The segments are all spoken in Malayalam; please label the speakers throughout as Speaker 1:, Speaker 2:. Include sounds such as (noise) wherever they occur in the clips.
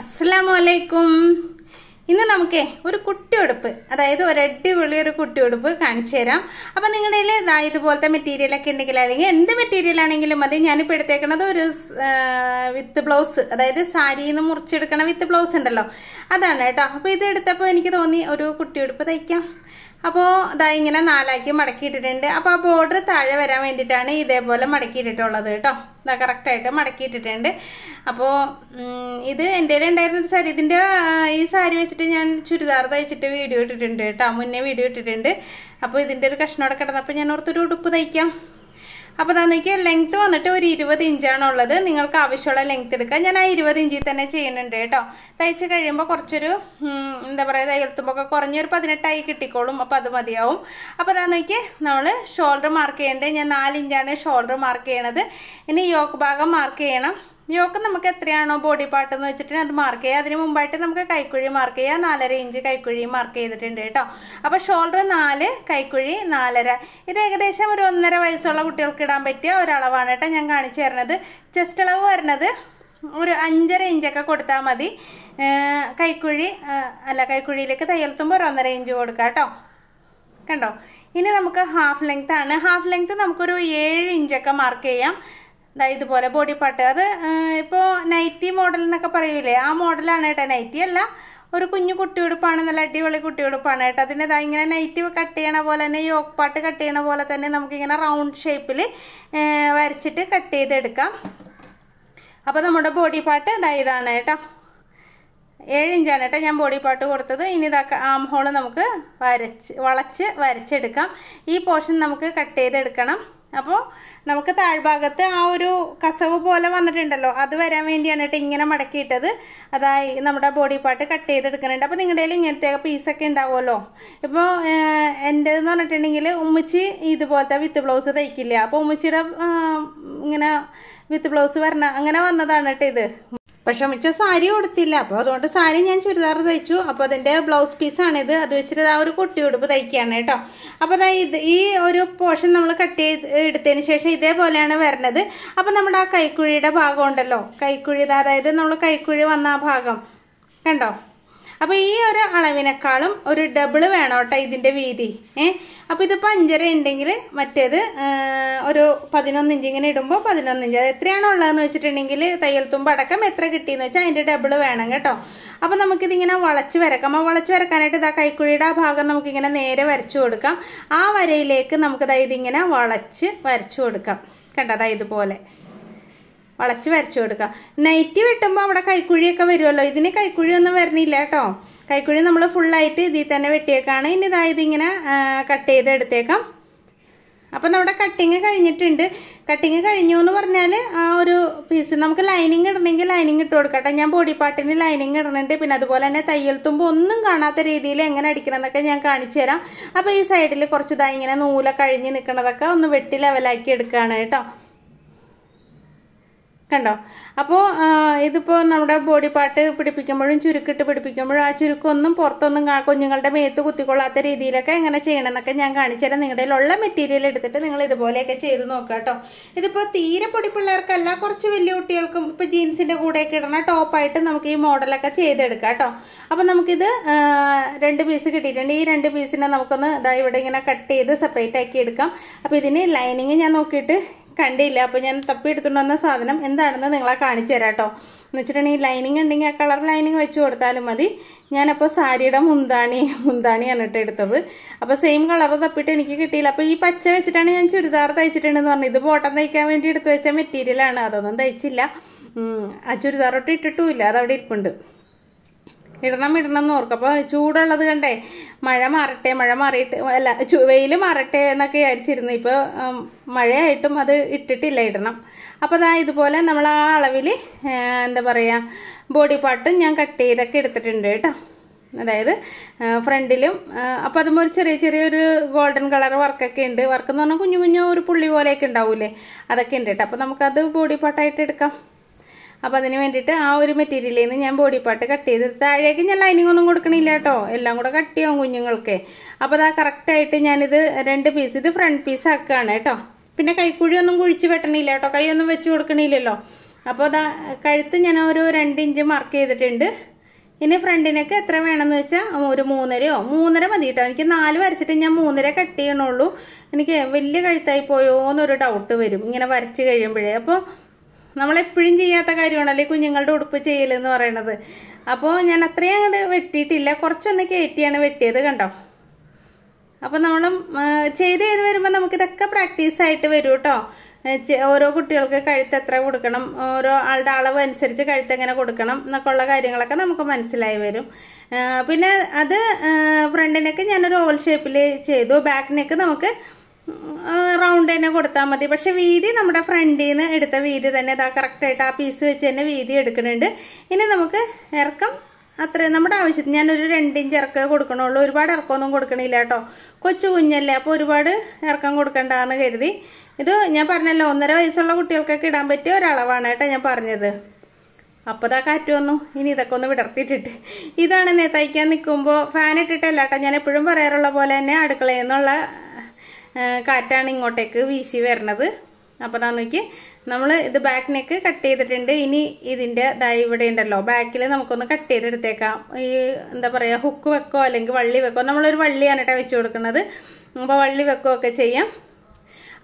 Speaker 1: അസ്സാം വലൈക്കും ഇന്ന് നമുക്ക് ഒരു ഉടുപ്പ് അതായത് ഒരു അടിപൊളി ഒരു ഉടുപ്പ് കാണിച്ചു തരാം അപ്പം നിങ്ങളുടെ കയ്യിൽ ഇതുപോലത്തെ മെറ്റീരിയലൊക്കെ ഉണ്ടെങ്കിൽ അല്ലെങ്കിൽ എന്ത് മെറ്റീരിയൽ ആണെങ്കിലും അത് ഞാനിപ്പോൾ എടുത്തേക്കണത് ഒരു വിത്ത് ബ്ലൗസ് അതായത് സാരിയിൽ നിന്ന് മുറിച്ചെടുക്കണ വിത്ത് ബ്ലൗസ് ഉണ്ടല്ലോ അതാണ് കേട്ടോ അപ്പോൾ ഇത് എടുത്തപ്പോൾ എനിക്ക് തോന്നി ഒരു കുട്ടിയുടുപ്പ് തയ്ക്കാം അപ്പോൾ ഇതാ ഇങ്ങനെ നാലാക്കി മടക്കിയിട്ടിട്ടുണ്ട് അപ്പോൾ ആ ബോർഡർ താഴെ വരാൻ വേണ്ടിയിട്ടാണ് ഇതേപോലെ മടക്കിയിട്ടിട്ടുള്ളത് കേട്ടോ ഇതാ കറക്റ്റായിട്ട് മടക്കിയിട്ടിട്ടുണ്ട് അപ്പോൾ ഇത് എൻ്റെ ഉണ്ടായിരുന്ന ഒരു സാരി ഇതിൻ്റെ ഈ സാരി വെച്ചിട്ട് ഞാൻ ചുരിദാർ തയ്ച്ചിട്ട് വീഡിയോ ഇട്ടിട്ടുണ്ട് കേട്ടോ മുന്നേ വീഡിയോ ഇട്ടിട്ടുണ്ട് അപ്പോൾ ഇതിൻ്റെ ഒരു കഷ്ണോടെ കിടന്നപ്പോൾ ഞാൻ ഓർത്തൊരു ഉടുപ്പ് തയ്ക്കാം അപ്പോൾ തന്നിക്ക് ലെങ്ത്ത് വന്നിട്ട് ഒരു ഇരുപത് ഉള്ളത് നിങ്ങൾക്ക് ആവശ്യമുള്ള ലെങ്ത്ത് എടുക്കുക ഞാൻ ആ ഇരുപത് ഇഞ്ചിൽ തന്നെ ചെയ്യുന്നുണ്ട് കേട്ടോ തയ്ച്ച് കഴിയുമ്പോൾ കുറച്ചൊരു എന്താ പറയുക തയ്യൽത്തുമ്പോൾ കുറഞ്ഞൊരു പതിനെട്ടായി കിട്ടിക്കോളും അപ്പോൾ അത് മതിയാവും അപ്പോൾ തന്നിക്ക് നമ്മൾ ഷോൾഡർ മാർക്ക് ചെയ്യേണ്ടത് ഞാൻ നാലിഞ്ചാണ് ഷോൾഡർ മാർക്ക് ചെയ്യണത് ഇനി യോക്ക് ഭാഗം മാർക്ക് ചെയ്യണം ന്യൂക്ക് നമുക്ക് എത്രയാണോ ബോഡി പാർട്ട് എന്ന് വെച്ചിട്ടുണ്ടെങ്കിൽ അത് മാർക്ക് ചെയ്യുക അതിന് മുമ്പായിട്ട് നമുക്ക് കൈക്കുഴി മാർക്ക് ചെയ്യുക നാലര ഇഞ്ച് കൈക്കുഴി മാർക്ക് ചെയ്തിട്ടുണ്ട് കേട്ടോ അപ്പോൾ ഷോൾഡർ നാല് കൈക്കുഴി നാലര ഇത് ഏകദേശം ഒരു ഒന്നര വയസ്സുള്ള കുട്ടികൾക്ക് ഇടാൻ പറ്റിയ ഒരളവാണ് കേട്ടോ ഞാൻ കാണിച്ചു തരുന്നത് ചെസ്റ്റ് അളവ് വരുന്നത് ഒരു അഞ്ചര ഇഞ്ചൊക്കെ കൊടുത്താൽ മതി കൈക്കുഴി അല്ല കൈക്കുഴിയിലേക്ക് തയ്യൽത്തുമ്പോൾ ഒരു ഒന്നര ഇഞ്ച് കൊടുക്കാം കേട്ടോ കണ്ടോ ഇനി നമുക്ക് ഹാഫ് ലെങ്ത് ആണ് ഹാഫ് ലെങ്ത് നമുക്കൊരു ഏഴ് ഇഞ്ചൊക്കെ മാർക്ക് ചെയ്യാം ദാ ഇതുപോലെ ബോഡി പാർട്ട് അത് ഇപ്പോൾ നൈറ്റി മോഡൽ എന്നൊക്കെ പറയൂലേ ആ മോഡലാണ് കേട്ടോ നൈറ്റി അല്ല ഒരു കുഞ്ഞു കുട്ടിയുടുപ്പാണ് നല്ല അടിപൊളി കുട്ടിയുടുപ്പാണ് കേട്ടോ അതിൻ്റെ ഇതാ ഇങ്ങനെ നൈറ്റി കട്ട് ചെയ്യണ പോലെ തന്നെ യോക്ക് പാട്ട് കട്ട് ചെയ്യണ പോലെ തന്നെ നമുക്കിങ്ങനെ റൗണ്ട് ഷേപ്പിൽ വരച്ചിട്ട് കട്ട് ചെയ്തെടുക്കാം അപ്പോൾ നമ്മുടെ ബോഡി പാർട്ട് ഇതാ ഇതാണ് കേട്ടോ ഏഴ് ഇഞ്ചാണ് കേട്ടോ ഞാൻ ബോഡി പാർട്ട് കൊടുത്തത് ഇനി ഇതാ ആം ഹോൾ നമുക്ക് വരച്ച് വളച്ച് വരച്ചെടുക്കാം ഈ പോർഷൻ നമുക്ക് കട്ട് ചെയ്തെടുക്കണം അപ്പോൾ നമുക്ക് താഴ്ഭാഗത്ത് ആ ഒരു കസവ് പോലെ വന്നിട്ടുണ്ടല്ലോ അത് വരാൻ വേണ്ടിയാണ് കേട്ടോ ഇങ്ങനെ മടക്കിയിട്ടത് അതായി നമ്മുടെ ബോഡി പാർട്ട് കട്ട് ചെയ്തെടുക്കുന്നുണ്ട് അപ്പോൾ നിങ്ങളുടെ കയ്യിൽ ഇങ്ങനത്തെ പീസൊക്കെ ഉണ്ടാവുമല്ലോ ഇപ്പോൾ എൻ്റെതെന്ന് പറഞ്ഞിട്ടുണ്ടെങ്കിൽ ഉമ്മച്ചി ഇതുപോലത്തെ വിത്ത് ബ്ലൗസ് തയ്ക്കില്ല അപ്പോൾ ഉമ്മച്ചിയുടെ ഇങ്ങനെ വിത്ത് ബ്ലൗസ് വരണ അങ്ങനെ വന്നതാണ് കേട്ടോ ഇത് പക്ഷെ മിച്ച സാരി കൊടുത്തില്ല അപ്പോൾ അതുകൊണ്ട് സാരി ഞാൻ ചുരിദാർ തയ്ച്ചു അപ്പോൾ അതിൻ്റെ ബ്ലൗസ് പീസാണിത് അത് വെച്ചിട്ട് ആ ഒരു കുട്ടി ഉടുപ്പ് തയ്ക്കുകയാണ് കേട്ടോ അപ്പോൾ അതായത് ഇത് ഈ ഒരു പോർഷൻ നമ്മൾ കട്ട് ചെയ്ത് എടുത്തതിന് ശേഷം ഇതേപോലെയാണ് വരുന്നത് അപ്പോൾ നമ്മുടെ ആ കൈക്കുഴിയുടെ ഭാഗം ഉണ്ടല്ലോ കൈക്കുഴി അതായത് നമ്മൾ കൈക്കുഴി വന്ന ആ ഭാഗം കണ്ടോ അപ്പോൾ ഈ ഒരു അളവിനേക്കാളും ഒരു ഡബിള് വേണം കേട്ടോ ഇതിൻ്റെ വീതി ഏ അപ്പോൾ ഇതിപ്പോൾ അഞ്ചര ഉണ്ടെങ്കിൽ മറ്റേത് ഒരു പതിനൊന്ന് ഇഞ്ച് ഇങ്ങനെ ഇടുമ്പോൾ പതിനൊന്ന് ഇഞ്ച് അത് എത്രയാണോ ഉള്ളതെന്ന് വെച്ചിട്ടുണ്ടെങ്കിൽ തയ്യൽ തുമ്പ് അടക്കം എത്ര കിട്ടിയെന്ന് വെച്ചാൽ അതിൻ്റെ ഡബിള് വേണം കേട്ടോ അപ്പോൾ നമുക്കിതിങ്ങനെ വളച്ച് വരക്കാം അപ്പോൾ വളച്ച് വരക്കാനായിട്ട് ഇതാ കൈക്കുഴിയുടെ ആ ഭാഗം നമുക്കിങ്ങനെ നേരെ വരച്ചു കൊടുക്കാം ആ വരയിലേക്ക് നമുക്കിതാ ഇതിങ്ങനെ വളച്ച് വരച്ചു കൊടുക്കാം കണ്ടതാ ഇതുപോലെ വളച്ച് വരച്ചു കൊടുക്കുക നൈറ്റി വെട്ടുമ്പോൾ അവിടെ കൈക്കുഴിയൊക്കെ വരുമല്ലോ ഇതിന് കൈക്കുഴിയൊന്നും വരണില്ല കേട്ടോ കൈക്കുഴി നമ്മൾ ഫുള്ളായിട്ട് ഇതിൽ തന്നെ വെട്ടിയേക്കാണ് ഇനി ഇതായത് ഇതിങ്ങനെ കട്ട് ചെയ്ത് എടുത്തേക്കാം അപ്പോൾ നമ്മുടെ കട്ടിങ് കഴിഞ്ഞിട്ടുണ്ട് കട്ടിങ് കഴിഞ്ഞു എന്ന് പറഞ്ഞാൽ ആ ഒരു പീസ് നമുക്ക് ലൈനിങ് ഇടണമെങ്കിൽ ലൈനിങ് ഇട്ട് കൊടുക്കട്ടെ ഞാൻ ബോഡി പാർട്ടിന് ലൈനിങ് ഇടുന്നുണ്ട് പിന്നെ അതുപോലെ തന്നെ തയ്യൽ തുമ്പോൾ ഒന്നും കാണാത്ത രീതിയിൽ എങ്ങനെ അടിക്കണം എന്നൊക്കെ ഞാൻ കാണിച്ചു തരാം അപ്പോൾ ഈ സൈഡിൽ കുറച്ച് ഇതായി ഇങ്ങനെ നൂല കഴിഞ്ഞ് നിൽക്കണതൊക്കെ ഒന്ന് വെട്ടി ലെവലാക്കി എടുക്കുകയാണ് കേട്ടോ കണ്ടോ അപ്പോൾ ഇതിപ്പോൾ നമ്മുടെ ബോഡി പാർട്ട് പിടിപ്പിക്കുമ്പോഴും ചുരുക്കിട്ട് പിടിപ്പിക്കുമ്പോഴും ആ ചുരുക്കൊന്നും പുറത്തൊന്നും കുഞ്ഞുങ്ങളുടെ മേത്ത് കുത്തിക്കൊള്ളാത്ത രീതിയിലൊക്കെ എങ്ങനെ ചെയ്യണമെന്നൊക്കെ ഞാൻ കാണിച്ചുതരാം നിങ്ങളുടെ ഉള്ള മെറ്റീരിയൽ എടുത്തിട്ട് നിങ്ങൾ ഇതുപോലെയൊക്കെ ചെയ്ത് നോക്കുക കേട്ടോ ഇതിപ്പോൾ തീരെ പൊടി പിള്ളേർക്കല്ല കുറച്ച് വലിയ കുട്ടികൾക്കും ഇപ്പോൾ ജീൻസിൻ്റെ കൂടെയൊക്കെ ഇടണ ടോപ്പായിട്ട് നമുക്ക് ഈ മോഡലൊക്കെ ചെയ്തെടുക്കാം കേട്ടോ അപ്പോൾ നമുക്കിത് രണ്ട് പീസ് കിട്ടിയിട്ടുണ്ട് ഈ രണ്ട് പീസിനെ നമുക്കൊന്ന് ഇതാ ഇവിടെ ഇങ്ങനെ കട്ട് ചെയ്ത് സെപ്പറേറ്റ് ആക്കി എടുക്കാം അപ്പോൾ ഇതിന് ലൈനിങ് ഞാൻ നോക്കിയിട്ട് കണ്ടില്ല അപ്പോൾ ഞാൻ തപ്പി എടുത്തുകൊണ്ട് വന്ന സാധനം എന്താണെന്ന് നിങ്ങളെ കാണിച്ചു തരാം കേട്ടോ എന്ന് വെച്ചിട്ടുണ്ടെങ്കിൽ ലൈനിങ് ഉണ്ടെങ്കിൽ ആ കളർ ലൈനിങ് വെച്ച് കൊടുത്താലും മതി ഞാനപ്പോൾ സാരിയുടെ മുന്താണി മുന്താണിയാണ് കേട്ടോ എടുത്തത് അപ്പോൾ സെയിം കളർ തപ്പിട്ട് എനിക്ക് കിട്ടിയില്ല അപ്പോൾ ഈ പച്ച വെച്ചിട്ടാണ് ഞാൻ ചുരിദാർ തയ്ച്ചിട്ടുണ്ടെന്ന് പറഞ്ഞു ഇത് ബോട്ടം തയ്ക്കാൻ വേണ്ടി എടുത്ത് വെച്ച മെറ്റീരിയലാണ് അതൊന്നും തയ്ച്ചില്ല ആ ചുരിദാർ ഒട്ട് ഇട്ടിട്ടുമില്ല അതവിടെ ഇരിപ്പുണ്ട് ഇടണം ഇടണം എന്ന് ഓർക്കും അപ്പോൾ ചൂടുള്ളത് കണ്ടേ മഴ മാറട്ടെ മഴ മാറിയിട്ട് അല്ല വെയിൽ മാറട്ടെ എന്നൊക്കെ വിചാരിച്ചിരുന്നു ഇപ്പോൾ മഴയായിട്ടും അത് ഇട്ടിട്ടില്ല ഇടണം അപ്പോൾ അതാ ഇതുപോലെ നമ്മൾ ആ അളവിൽ എന്താ പറയുക ബോഡി പാർട്ട് ഞാൻ കട്ട് ചെയ്തൊക്കെ എടുത്തിട്ടുണ്ട് കേട്ടോ അതായത് ഫ്രണ്ടിലും അപ്പോൾ അതും ഒരു ചെറിയ ചെറിയൊരു ഗോൾഡൻ കളർ വർക്കൊക്കെ ഉണ്ട് വർക്ക് എന്ന് പറഞ്ഞാൽ കുഞ്ഞു കുഞ്ഞു ഒരു പുള്ളി പോലെയൊക്കെ ഉണ്ടാവൂലേ അതൊക്കെ ഉണ്ട് കേട്ടോ അപ്പോൾ നമുക്കത് ബോഡി പാർട്ടായിട്ട് എടുക്കാം അപ്പോൾ അതിന് വേണ്ടിയിട്ട് ആ ഒരു മെറ്റീരിയലിൽ നിന്ന് ഞാൻ ബോഡി പാർട്ട് കട്ട് ചെയ്ത് താഴേക്ക് ഞാൻ ലൈനിങ് ഒന്നും കൊടുക്കണില്ല കേട്ടോ എല്ലാം കൂടെ കട്ട് ചെയ്യാം കുഞ്ഞുങ്ങൾക്ക് അപ്പോൾ അതാ കറക്റ്റായിട്ട് ഞാനിത് രണ്ട് പീസ് ഇത് ഫ്രണ്ട് പീസ് ആക്കുകയാണ് കേട്ടോ പിന്നെ കൈക്കുഴി ഒന്നും കുഴിച്ച് വെട്ടണില്ല കേട്ടോ കൈയൊന്നും വെച്ച് കൊടുക്കണില്ലല്ലോ അപ്പോൾ അതാ കഴുത്ത് ഞാൻ ഒരു രണ്ട് ഇഞ്ച് മാർക്ക് ചെയ്തിട്ടുണ്ട് ഇനി ഫ്രണ്ടിനൊക്കെ എത്ര വേണമെന്ന് വെച്ചാൽ ഒരു മൂന്നരയോ മൂന്നര മതി കേട്ടോ എനിക്ക് നാല് വരച്ചിട്ട് ഞാൻ മൂന്നര കട്ട് ചെയ്യണുള്ളൂ എനിക്ക് വലിയ കഴുത്തായി പോയോ എന്നൊരു ഡൗട്ട് വരും ഇങ്ങനെ വരച്ച് കഴിയുമ്പോഴേ അപ്പോൾ നമ്മളെപ്പോഴും ചെയ്യാത്ത കാര്യമാണല്ലേ കുഞ്ഞുങ്ങളുടെ ഉടുപ്പ് ചെയ്യലെന്ന് പറയണത് അപ്പോൾ ഞാൻ അത്രയും അങ്ങോട്ട് വെട്ടിയിട്ടില്ല കുറച്ചൊന്ന് കയറ്റിയാണ് വെട്ടിയത് കണ്ടോ അപ്പോൾ നമ്മൾ ചെയ്ത് ചെയ്ത് വരുമ്പോൾ നമുക്കിതൊക്കെ ആയിട്ട് വരും കേട്ടോ ഓരോ കുട്ടികൾക്ക് കഴുത്ത് എത്ര കൊടുക്കണം ഓരോ ആളുടെ അളവ് അനുസരിച്ച് കഴുത്ത് എങ്ങനെ കൊടുക്കണം എന്നൊക്കെ ഉള്ള കാര്യങ്ങളൊക്കെ നമുക്ക് മനസ്സിലായി വരും പിന്നെ അത് ഫ്രണ്ടിനൊക്കെ ഞാനൊരു ഓവൽ ഷേപ്പിൽ ചെയ്തു ബാക്ക് നെക്ക് നമുക്ക് റൗണ്ട് തന്നെ കൊടുത്താൽ മതി പക്ഷെ വീതി നമ്മുടെ ഫ്രണ്ടിൽ നിന്ന് എടുത്ത വീതി തന്നെ ഇതാ കറക്റ്റായിട്ട് ആ പീസ് വെച്ച് തന്നെ വീതി എടുക്കുന്നുണ്ട് ഇനി നമുക്ക് ഇറക്കം അത്രയും നമ്മുടെ ആവശ്യത്തിന് ഞാനൊരു രണ്ടിഞ്ച് ഇറക്കേ കൊടുക്കണുള്ളൂ ഒരുപാട് ഇറക്കമൊന്നും കൊടുക്കണില്ല കേട്ടോ കൊച്ചു കുഞ്ഞല്ലേ അപ്പോൾ ഒരുപാട് ഇറക്കം കൊടുക്കണ്ടെന്ന് കരുതി ഇത് ഞാൻ പറഞ്ഞല്ലോ ഒന്നര വയസ്സുള്ള കുട്ടികൾക്കൊക്കെ ഇടാൻ പറ്റിയ ഒരളവാണ് കേട്ടോ ഞാൻ പറഞ്ഞത് അപ്പോൾ ഇതാ കാറ്റ് വന്നു ഇനി ഇതൊക്കെ ഒന്ന് വിടർത്തിയിട്ടിട്ട് ഇതാണ് തയ്ക്കാൻ നിൽക്കുമ്പോൾ ഫാൻ ഇട്ടിട്ടല്ല കേട്ടോ ഞാൻ എപ്പോഴും പറയാറുള്ള പോലെ തന്നെ അടുക്കളയിൽ നിന്നുള്ള കാറ്റാണ് ഇങ്ങോട്ടേക്ക് വീശി വരണത് അപ്പോൾ അതാ നോക്കി നമ്മൾ ഇത് ബാക്ക് നെക്ക് കട്ട് ചെയ്തിട്ടുണ്ട് ഇനി ഇതിൻ്റെ ഇതായി ഇവിടെ ഉണ്ടല്ലോ ബാക്കിൽ നമുക്കൊന്ന് കട്ട് ചെയ്തെടുത്തേക്കാം ഈ എന്താ പറയുക ഹുക്ക് വെക്കോ അല്ലെങ്കിൽ വള്ളി വെക്കോ നമ്മളൊരു വള്ളിയാണ് കേട്ടോ വെച്ച് കൊടുക്കുന്നത് അപ്പോൾ വള്ളി വെക്കോ ഒക്കെ ചെയ്യാം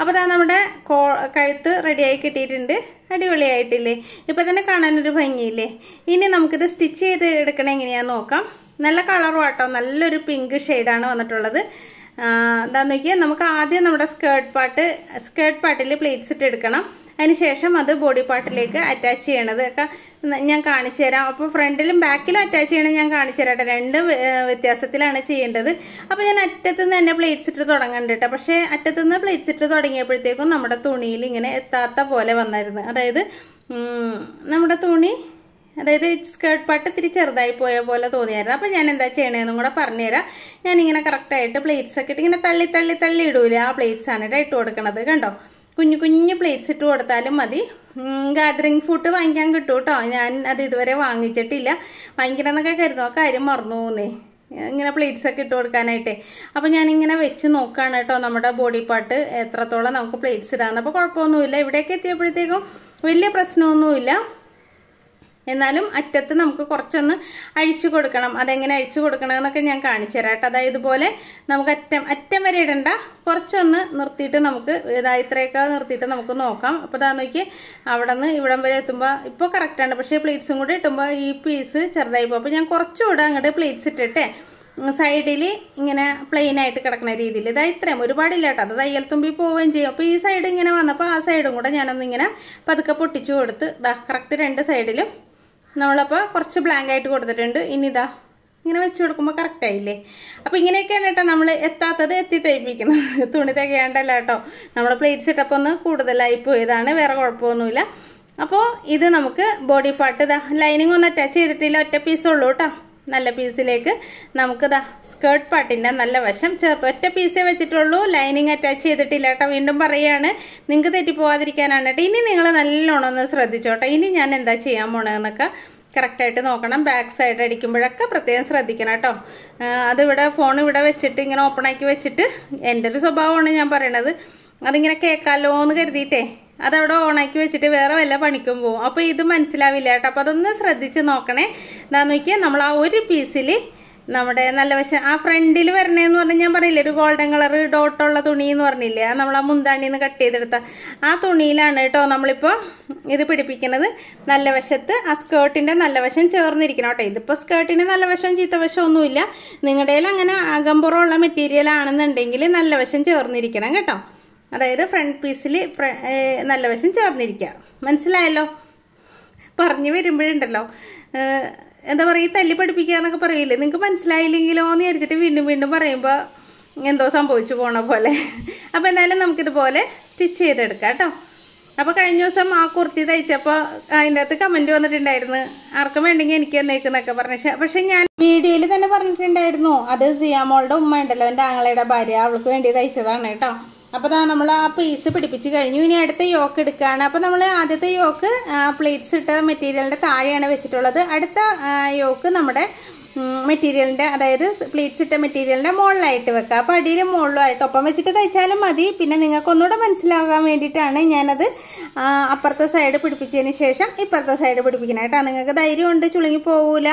Speaker 1: അപ്പോൾ അതാ നമ്മുടെ കോ കഴുത്ത് റെഡിയായി കിട്ടിയിട്ടുണ്ട് അടിപൊളിയായിട്ടില്ലേ ഇപ്പം തന്നെ കാണാനൊരു ഭംഗിയില്ലേ ഇനി നമുക്കിത് സ്റ്റിച്ച് ചെയ്ത് എടുക്കണേ എങ്ങനെയാണെന്ന് നോക്കാം നല്ല കളറും ആട്ടോ നല്ലൊരു പിങ്ക് ഷെയ്ഡാണ് വന്നിട്ടുള്ളത് എന്താണെന്ന് വെച്ചാൽ നമുക്ക് ആദ്യം നമ്മുടെ സ്കേർട്ട് പാർട്ട് സ്കേർട്ട് പാട്ടിൽ പ്ലേറ്റ്സ് ഇട്ട് എടുക്കണം അതിനുശേഷം അത് ബോഡി പാർട്ടിലേക്ക് അറ്റാച്ച് ചെയ്യണത് ഒക്കെ ഞാൻ കാണിച്ചു തരാം അപ്പോൾ ഫ്രണ്ടിലും ബാക്കിലും അറ്റാച്ച് ചെയ്യണത് ഞാൻ കാണിച്ചു തരാം രണ്ട് വ്യത്യാസത്തിലാണ് ചെയ്യേണ്ടത് അപ്പോൾ ഞാൻ അറ്റത്തുനിന്ന് തന്നെ പ്ലേറ്റ്സ് ഇട്ട് തുടങ്ങുന്നുണ്ട് കേട്ടോ പക്ഷേ അറ്റത്തുനിന്ന് പ്ലേറ്റ്സ് ഇട്ട് തുടങ്ങിയപ്പോഴത്തേക്കും നമ്മുടെ തുണിയിൽ ഇങ്ങനെ എത്താത്ത പോലെ വന്നായിരുന്നു അതായത് നമ്മുടെ തുണി അതായത് സ്കേർട്ട് പാട്ട് ഇത്തിരി ചെറുതായി പോയ പോലെ തോന്നിയായിരുന്നു അപ്പോൾ ഞാൻ എന്താ ചെയ്യണമെന്നും കൂടെ പറഞ്ഞുതരാം ഞാനിങ്ങനെ കറക്റ്റായിട്ട് പ്ലേറ്റ്സ് ഒക്കെ ഇട്ട് ഇങ്ങനെ തള്ളി തള്ളി തള്ളി ഇടൂല ആ പ്ലേറ്റ്സ് ആണ് ഇട്ട് കൊടുക്കണത് കണ്ടോ കുഞ്ഞു കുഞ്ഞു പ്ലേറ്റ്സ് ഇട്ട് കൊടുത്താലും മതി ഗാദറിങ് ഫുഡ് വാങ്ങിക്കാൻ കിട്ടും കേട്ടോ ഞാൻ അത് ഇതുവരെ വാങ്ങിച്ചിട്ടില്ല വാങ്ങിക്കണമെന്നൊക്കെ കരുതും ആ കാര്യം മറന്നു പോകുന്നേ ഇങ്ങനെ പ്ലേറ്റ്സ് ഒക്കെ ഇട്ട് കൊടുക്കാനായിട്ടേ അപ്പം ഞാനിങ്ങനെ വെച്ച് നോക്കുകയാണ് കേട്ടോ നമ്മുടെ ബോഡി പാർട്ട് എത്രത്തോളം നമുക്ക് പ്ലേറ്റ്സ് ഇടാമെന്ന് അപ്പോൾ കുഴപ്പമൊന്നുമില്ല ഇവിടേക്ക് എത്തിയപ്പോഴത്തേക്കും വലിയ പ്രശ്നമൊന്നുമില്ല എന്നാലും അറ്റത്ത് നമുക്ക് കുറച്ചൊന്ന് അഴിച്ചു കൊടുക്കണം അതെങ്ങനെ അഴിച്ചു കൊടുക്കണം എന്നൊക്കെ ഞാൻ കാണിച്ചു തരാം കേട്ടോ അതായത് ഇതുപോലെ നമുക്ക് അറ്റം അറ്റം വരെ ഇടണ്ട കുറച്ചൊന്ന് നിർത്തിയിട്ട് നമുക്ക് ഇതാ ഇത്രയൊക്കെ നിർത്തിയിട്ട് നമുക്ക് നോക്കാം അപ്പോൾ ഇതാ നോക്കി അവിടെ നിന്ന് ഇവിടം വരെ എത്തുമ്പോൾ ഇപ്പോൾ കറക്റ്റാണ് പക്ഷേ പ്ലേറ്റ്സും കൂടി ഇട്ടുമ്പോൾ ഈ പീസ് ചെറുതായി പോകും അപ്പോൾ ഞാൻ കുറച്ചുകൂടെ അങ്ങോട്ട് പ്ലേറ്റ്സ് ഇട്ടിട്ടെ സൈഡിൽ ഇങ്ങനെ പ്ലെയിൻ ആയിട്ട് കിടക്കുന്ന രീതിയിൽ ഇതാ ഇത്രയും ഒരുപാടില്ല കേട്ടോ അത് തയ്യൽ തുമ്പി പോവുകയും ചെയ്യും അപ്പോൾ ഈ സൈഡ് ഇങ്ങനെ വന്നപ്പോൾ ആ സൈഡും കൂടെ ഞാനൊന്നിങ്ങനെ പതുക്കെ പൊട്ടിച്ചു കൊടുത്ത് ഇതാ കറക്റ്റ് രണ്ട് സൈഡിലും നമ്മളപ്പോൾ കുറച്ച് ബ്ലാങ്ക് ആയിട്ട് കൊടുത്തിട്ടുണ്ട് ഇനി ഇതാ ഇങ്ങനെ വെച്ച് കൊടുക്കുമ്പോൾ കറക്റ്റായില്ലേ അപ്പോൾ ഇങ്ങനെയൊക്കെയാണ് കേട്ടോ നമ്മൾ എത്താത്തത് എത്തി തയ്പ്പിക്കുന്നത് (laughs) തുണി തികയേണ്ടല്ല കേട്ടോ നമ്മൾ പ്ലേറ്റ് സെറ്റപ്പ് ഒന്ന് കൂടുതലായി പോയതാണ് വേറെ കുഴപ്പമൊന്നുമില്ല അപ്പോൾ ഇത് നമുക്ക് ബോഡി പാർട്ട് ഇതാ ലൈനിങ് ഒന്നും അറ്റാച്ച് ചെയ്തിട്ടില്ല ഒറ്റ പീസുള്ളൂ ഉള്ളൂ കേട്ടോ നല്ല പീസിലേക്ക് നമുക്കിതാ സ്കേർട്ട് പാട്ടിൻ്റെ നല്ല വശം ചേർത്ത് ഒറ്റ പീസേ വെച്ചിട്ടുള്ളൂ ലൈനിങ് അറ്റാച്ച് ചെയ്തിട്ടില്ല കേട്ടോ വീണ്ടും പറയുകയാണ് നിങ്ങൾക്ക് തെറ്റിപ്പോവാതിരിക്കാനാണ് കേട്ടോ ഇനി നിങ്ങൾ നല്ലോണം ഒന്ന് ശ്രദ്ധിച്ചോട്ടോ ഇനി ഞാൻ എന്താ ചെയ്യാൻ പോണതെന്നൊക്കെ കറക്റ്റായിട്ട് നോക്കണം ബാക്ക് സൈഡ് അടിക്കുമ്പോഴൊക്കെ പ്രത്യേകം ശ്രദ്ധിക്കണം കേട്ടോ അതിവിടെ ഫോൺ ഇവിടെ വെച്ചിട്ട് ഇങ്ങനെ ഓപ്പണാക്കി വെച്ചിട്ട് എൻ്റെ ഒരു സ്വഭാവമാണ് ഞാൻ പറയണത് അതിങ്ങനെ കേൾക്കാമല്ലോ എന്ന് കരുതിയിട്ടേ അതവിടെ ഓണാക്കി വെച്ചിട്ട് വേറെ വല്ല പണിക്കും പോകും അപ്പോൾ ഇത് മനസ്സിലാവില്ല കേട്ടോ അപ്പോൾ അതൊന്ന് ശ്രദ്ധിച്ച് നോക്കണേ എന്താണെന്ന് നോക്കിയാൽ നമ്മൾ ആ ഒരു പീസിൽ നമ്മുടെ നല്ല വശം ആ ഫ്രണ്ടിൽ വരണേന്ന് പറഞ്ഞാൽ ഞാൻ പറയില്ലേ ഒരു ഗോൾഡൻ കളർ ഡോട്ടുള്ള തുണി എന്ന് പറഞ്ഞില്ലേ നമ്മൾ ആ മുന്താണ്ടിൽ നിന്ന് കട്ട് ചെയ്തെടുത്ത ആ തുണിയിലാണ് കേട്ടോ നമ്മളിപ്പോൾ ഇത് പിടിപ്പിക്കുന്നത് നല്ല വശത്ത് ആ സ്കേർട്ടിൻ്റെ നല്ല വശം ചേർന്നിരിക്കണം കേട്ടോ ഇതിപ്പോൾ സ്കേർട്ടിൻ്റെ നല്ല വശം ചീത്ത വശം ഒന്നുമില്ല നിങ്ങളുടെ അങ്ങനെ അകമ്പുറമുള്ള മെറ്റീരിയൽ ആണെന്നുണ്ടെങ്കിൽ നല്ല വശം ചേർന്നിരിക്കണം കേട്ടോ അതായത് ഫ്രണ്ട് പീസിൽ നല്ല വശം ചേർന്നിരിക്കുക മനസ്സിലായല്ലോ പറഞ്ഞു വരുമ്പോഴുണ്ടല്ലോ എന്താ പറയുക ഈ തല്ലി പഠിപ്പിക്കുക എന്നൊക്കെ പറയില്ലേ നിങ്ങൾക്ക് മനസ്സിലായില്ലെങ്കിലോ എന്ന് വിചാരിച്ചിട്ട് വീണ്ടും വീണ്ടും പറയുമ്പോൾ എന്തോ സംഭവിച്ചു പോണ പോലെ അപ്പോൾ എന്തായാലും നമുക്കിതുപോലെ സ്റ്റിച്ച് ചെയ്തെടുക്കാം കേട്ടോ അപ്പോൾ കഴിഞ്ഞ ദിവസം ആ കുർത്തി തയ്ച്ചപ്പോൾ അതിൻ്റെ അകത്ത് കമൻറ്റ് വന്നിട്ടുണ്ടായിരുന്നു ആർക്കും വേണ്ടെങ്കിൽ എനിക്ക് എന്നേക്കുന്നൊക്കെ പറഞ്ഞു പക്ഷെ ഞാൻ വീഡിയോയിൽ തന്നെ പറഞ്ഞിട്ടുണ്ടായിരുന്നു അത് സിയാമോളുടെ ഉമ്മ ഉണ്ടല്ലോ എൻ്റെ ആങ്ങളയുടെ ഭാര്യ അവൾക്ക് വേണ്ടി തയ്ച്ചതാണ് കേട്ടോ അപ്പോൾ നമ്മൾ ആ പീസ് പിടിപ്പിച്ച് കഴിഞ്ഞു ഇനി അടുത്ത യോക്ക് എടുക്കുകയാണ് അപ്പോൾ നമ്മൾ ആദ്യത്തെ യോക്ക് പ്ലേറ്റ്സ് ഇട്ട മെറ്റീരിയലിൻ്റെ താഴെയാണ് വെച്ചിട്ടുള്ളത് അടുത്ത യോക്ക് നമ്മുടെ മെറ്റീരിയലിൻ്റെ അതായത് പ്ലീറ്റ്സ് ഇട്ട മെറ്റീരിയലിൻ്റെ മുകളിലായിട്ട് വെക്കുക അപ്പോൾ അടിയിലും മുകളിലുമായിട്ട് ഒപ്പം വെച്ചിട്ട് തയ്ച്ചാലും മതി പിന്നെ നിങ്ങൾക്ക് ഒന്നുകൂടെ മനസ്സിലാകാൻ വേണ്ടിയിട്ടാണ് ഞാനത് അപ്പുറത്തെ സൈഡ് പിടിപ്പിച്ചതിന് ശേഷം ഇപ്പുറത്തെ സൈഡ് പിടിപ്പിക്കണം കേട്ടോ നിങ്ങൾക്ക് ഉണ്ട് ചുളുങ്ങി പോവില്ല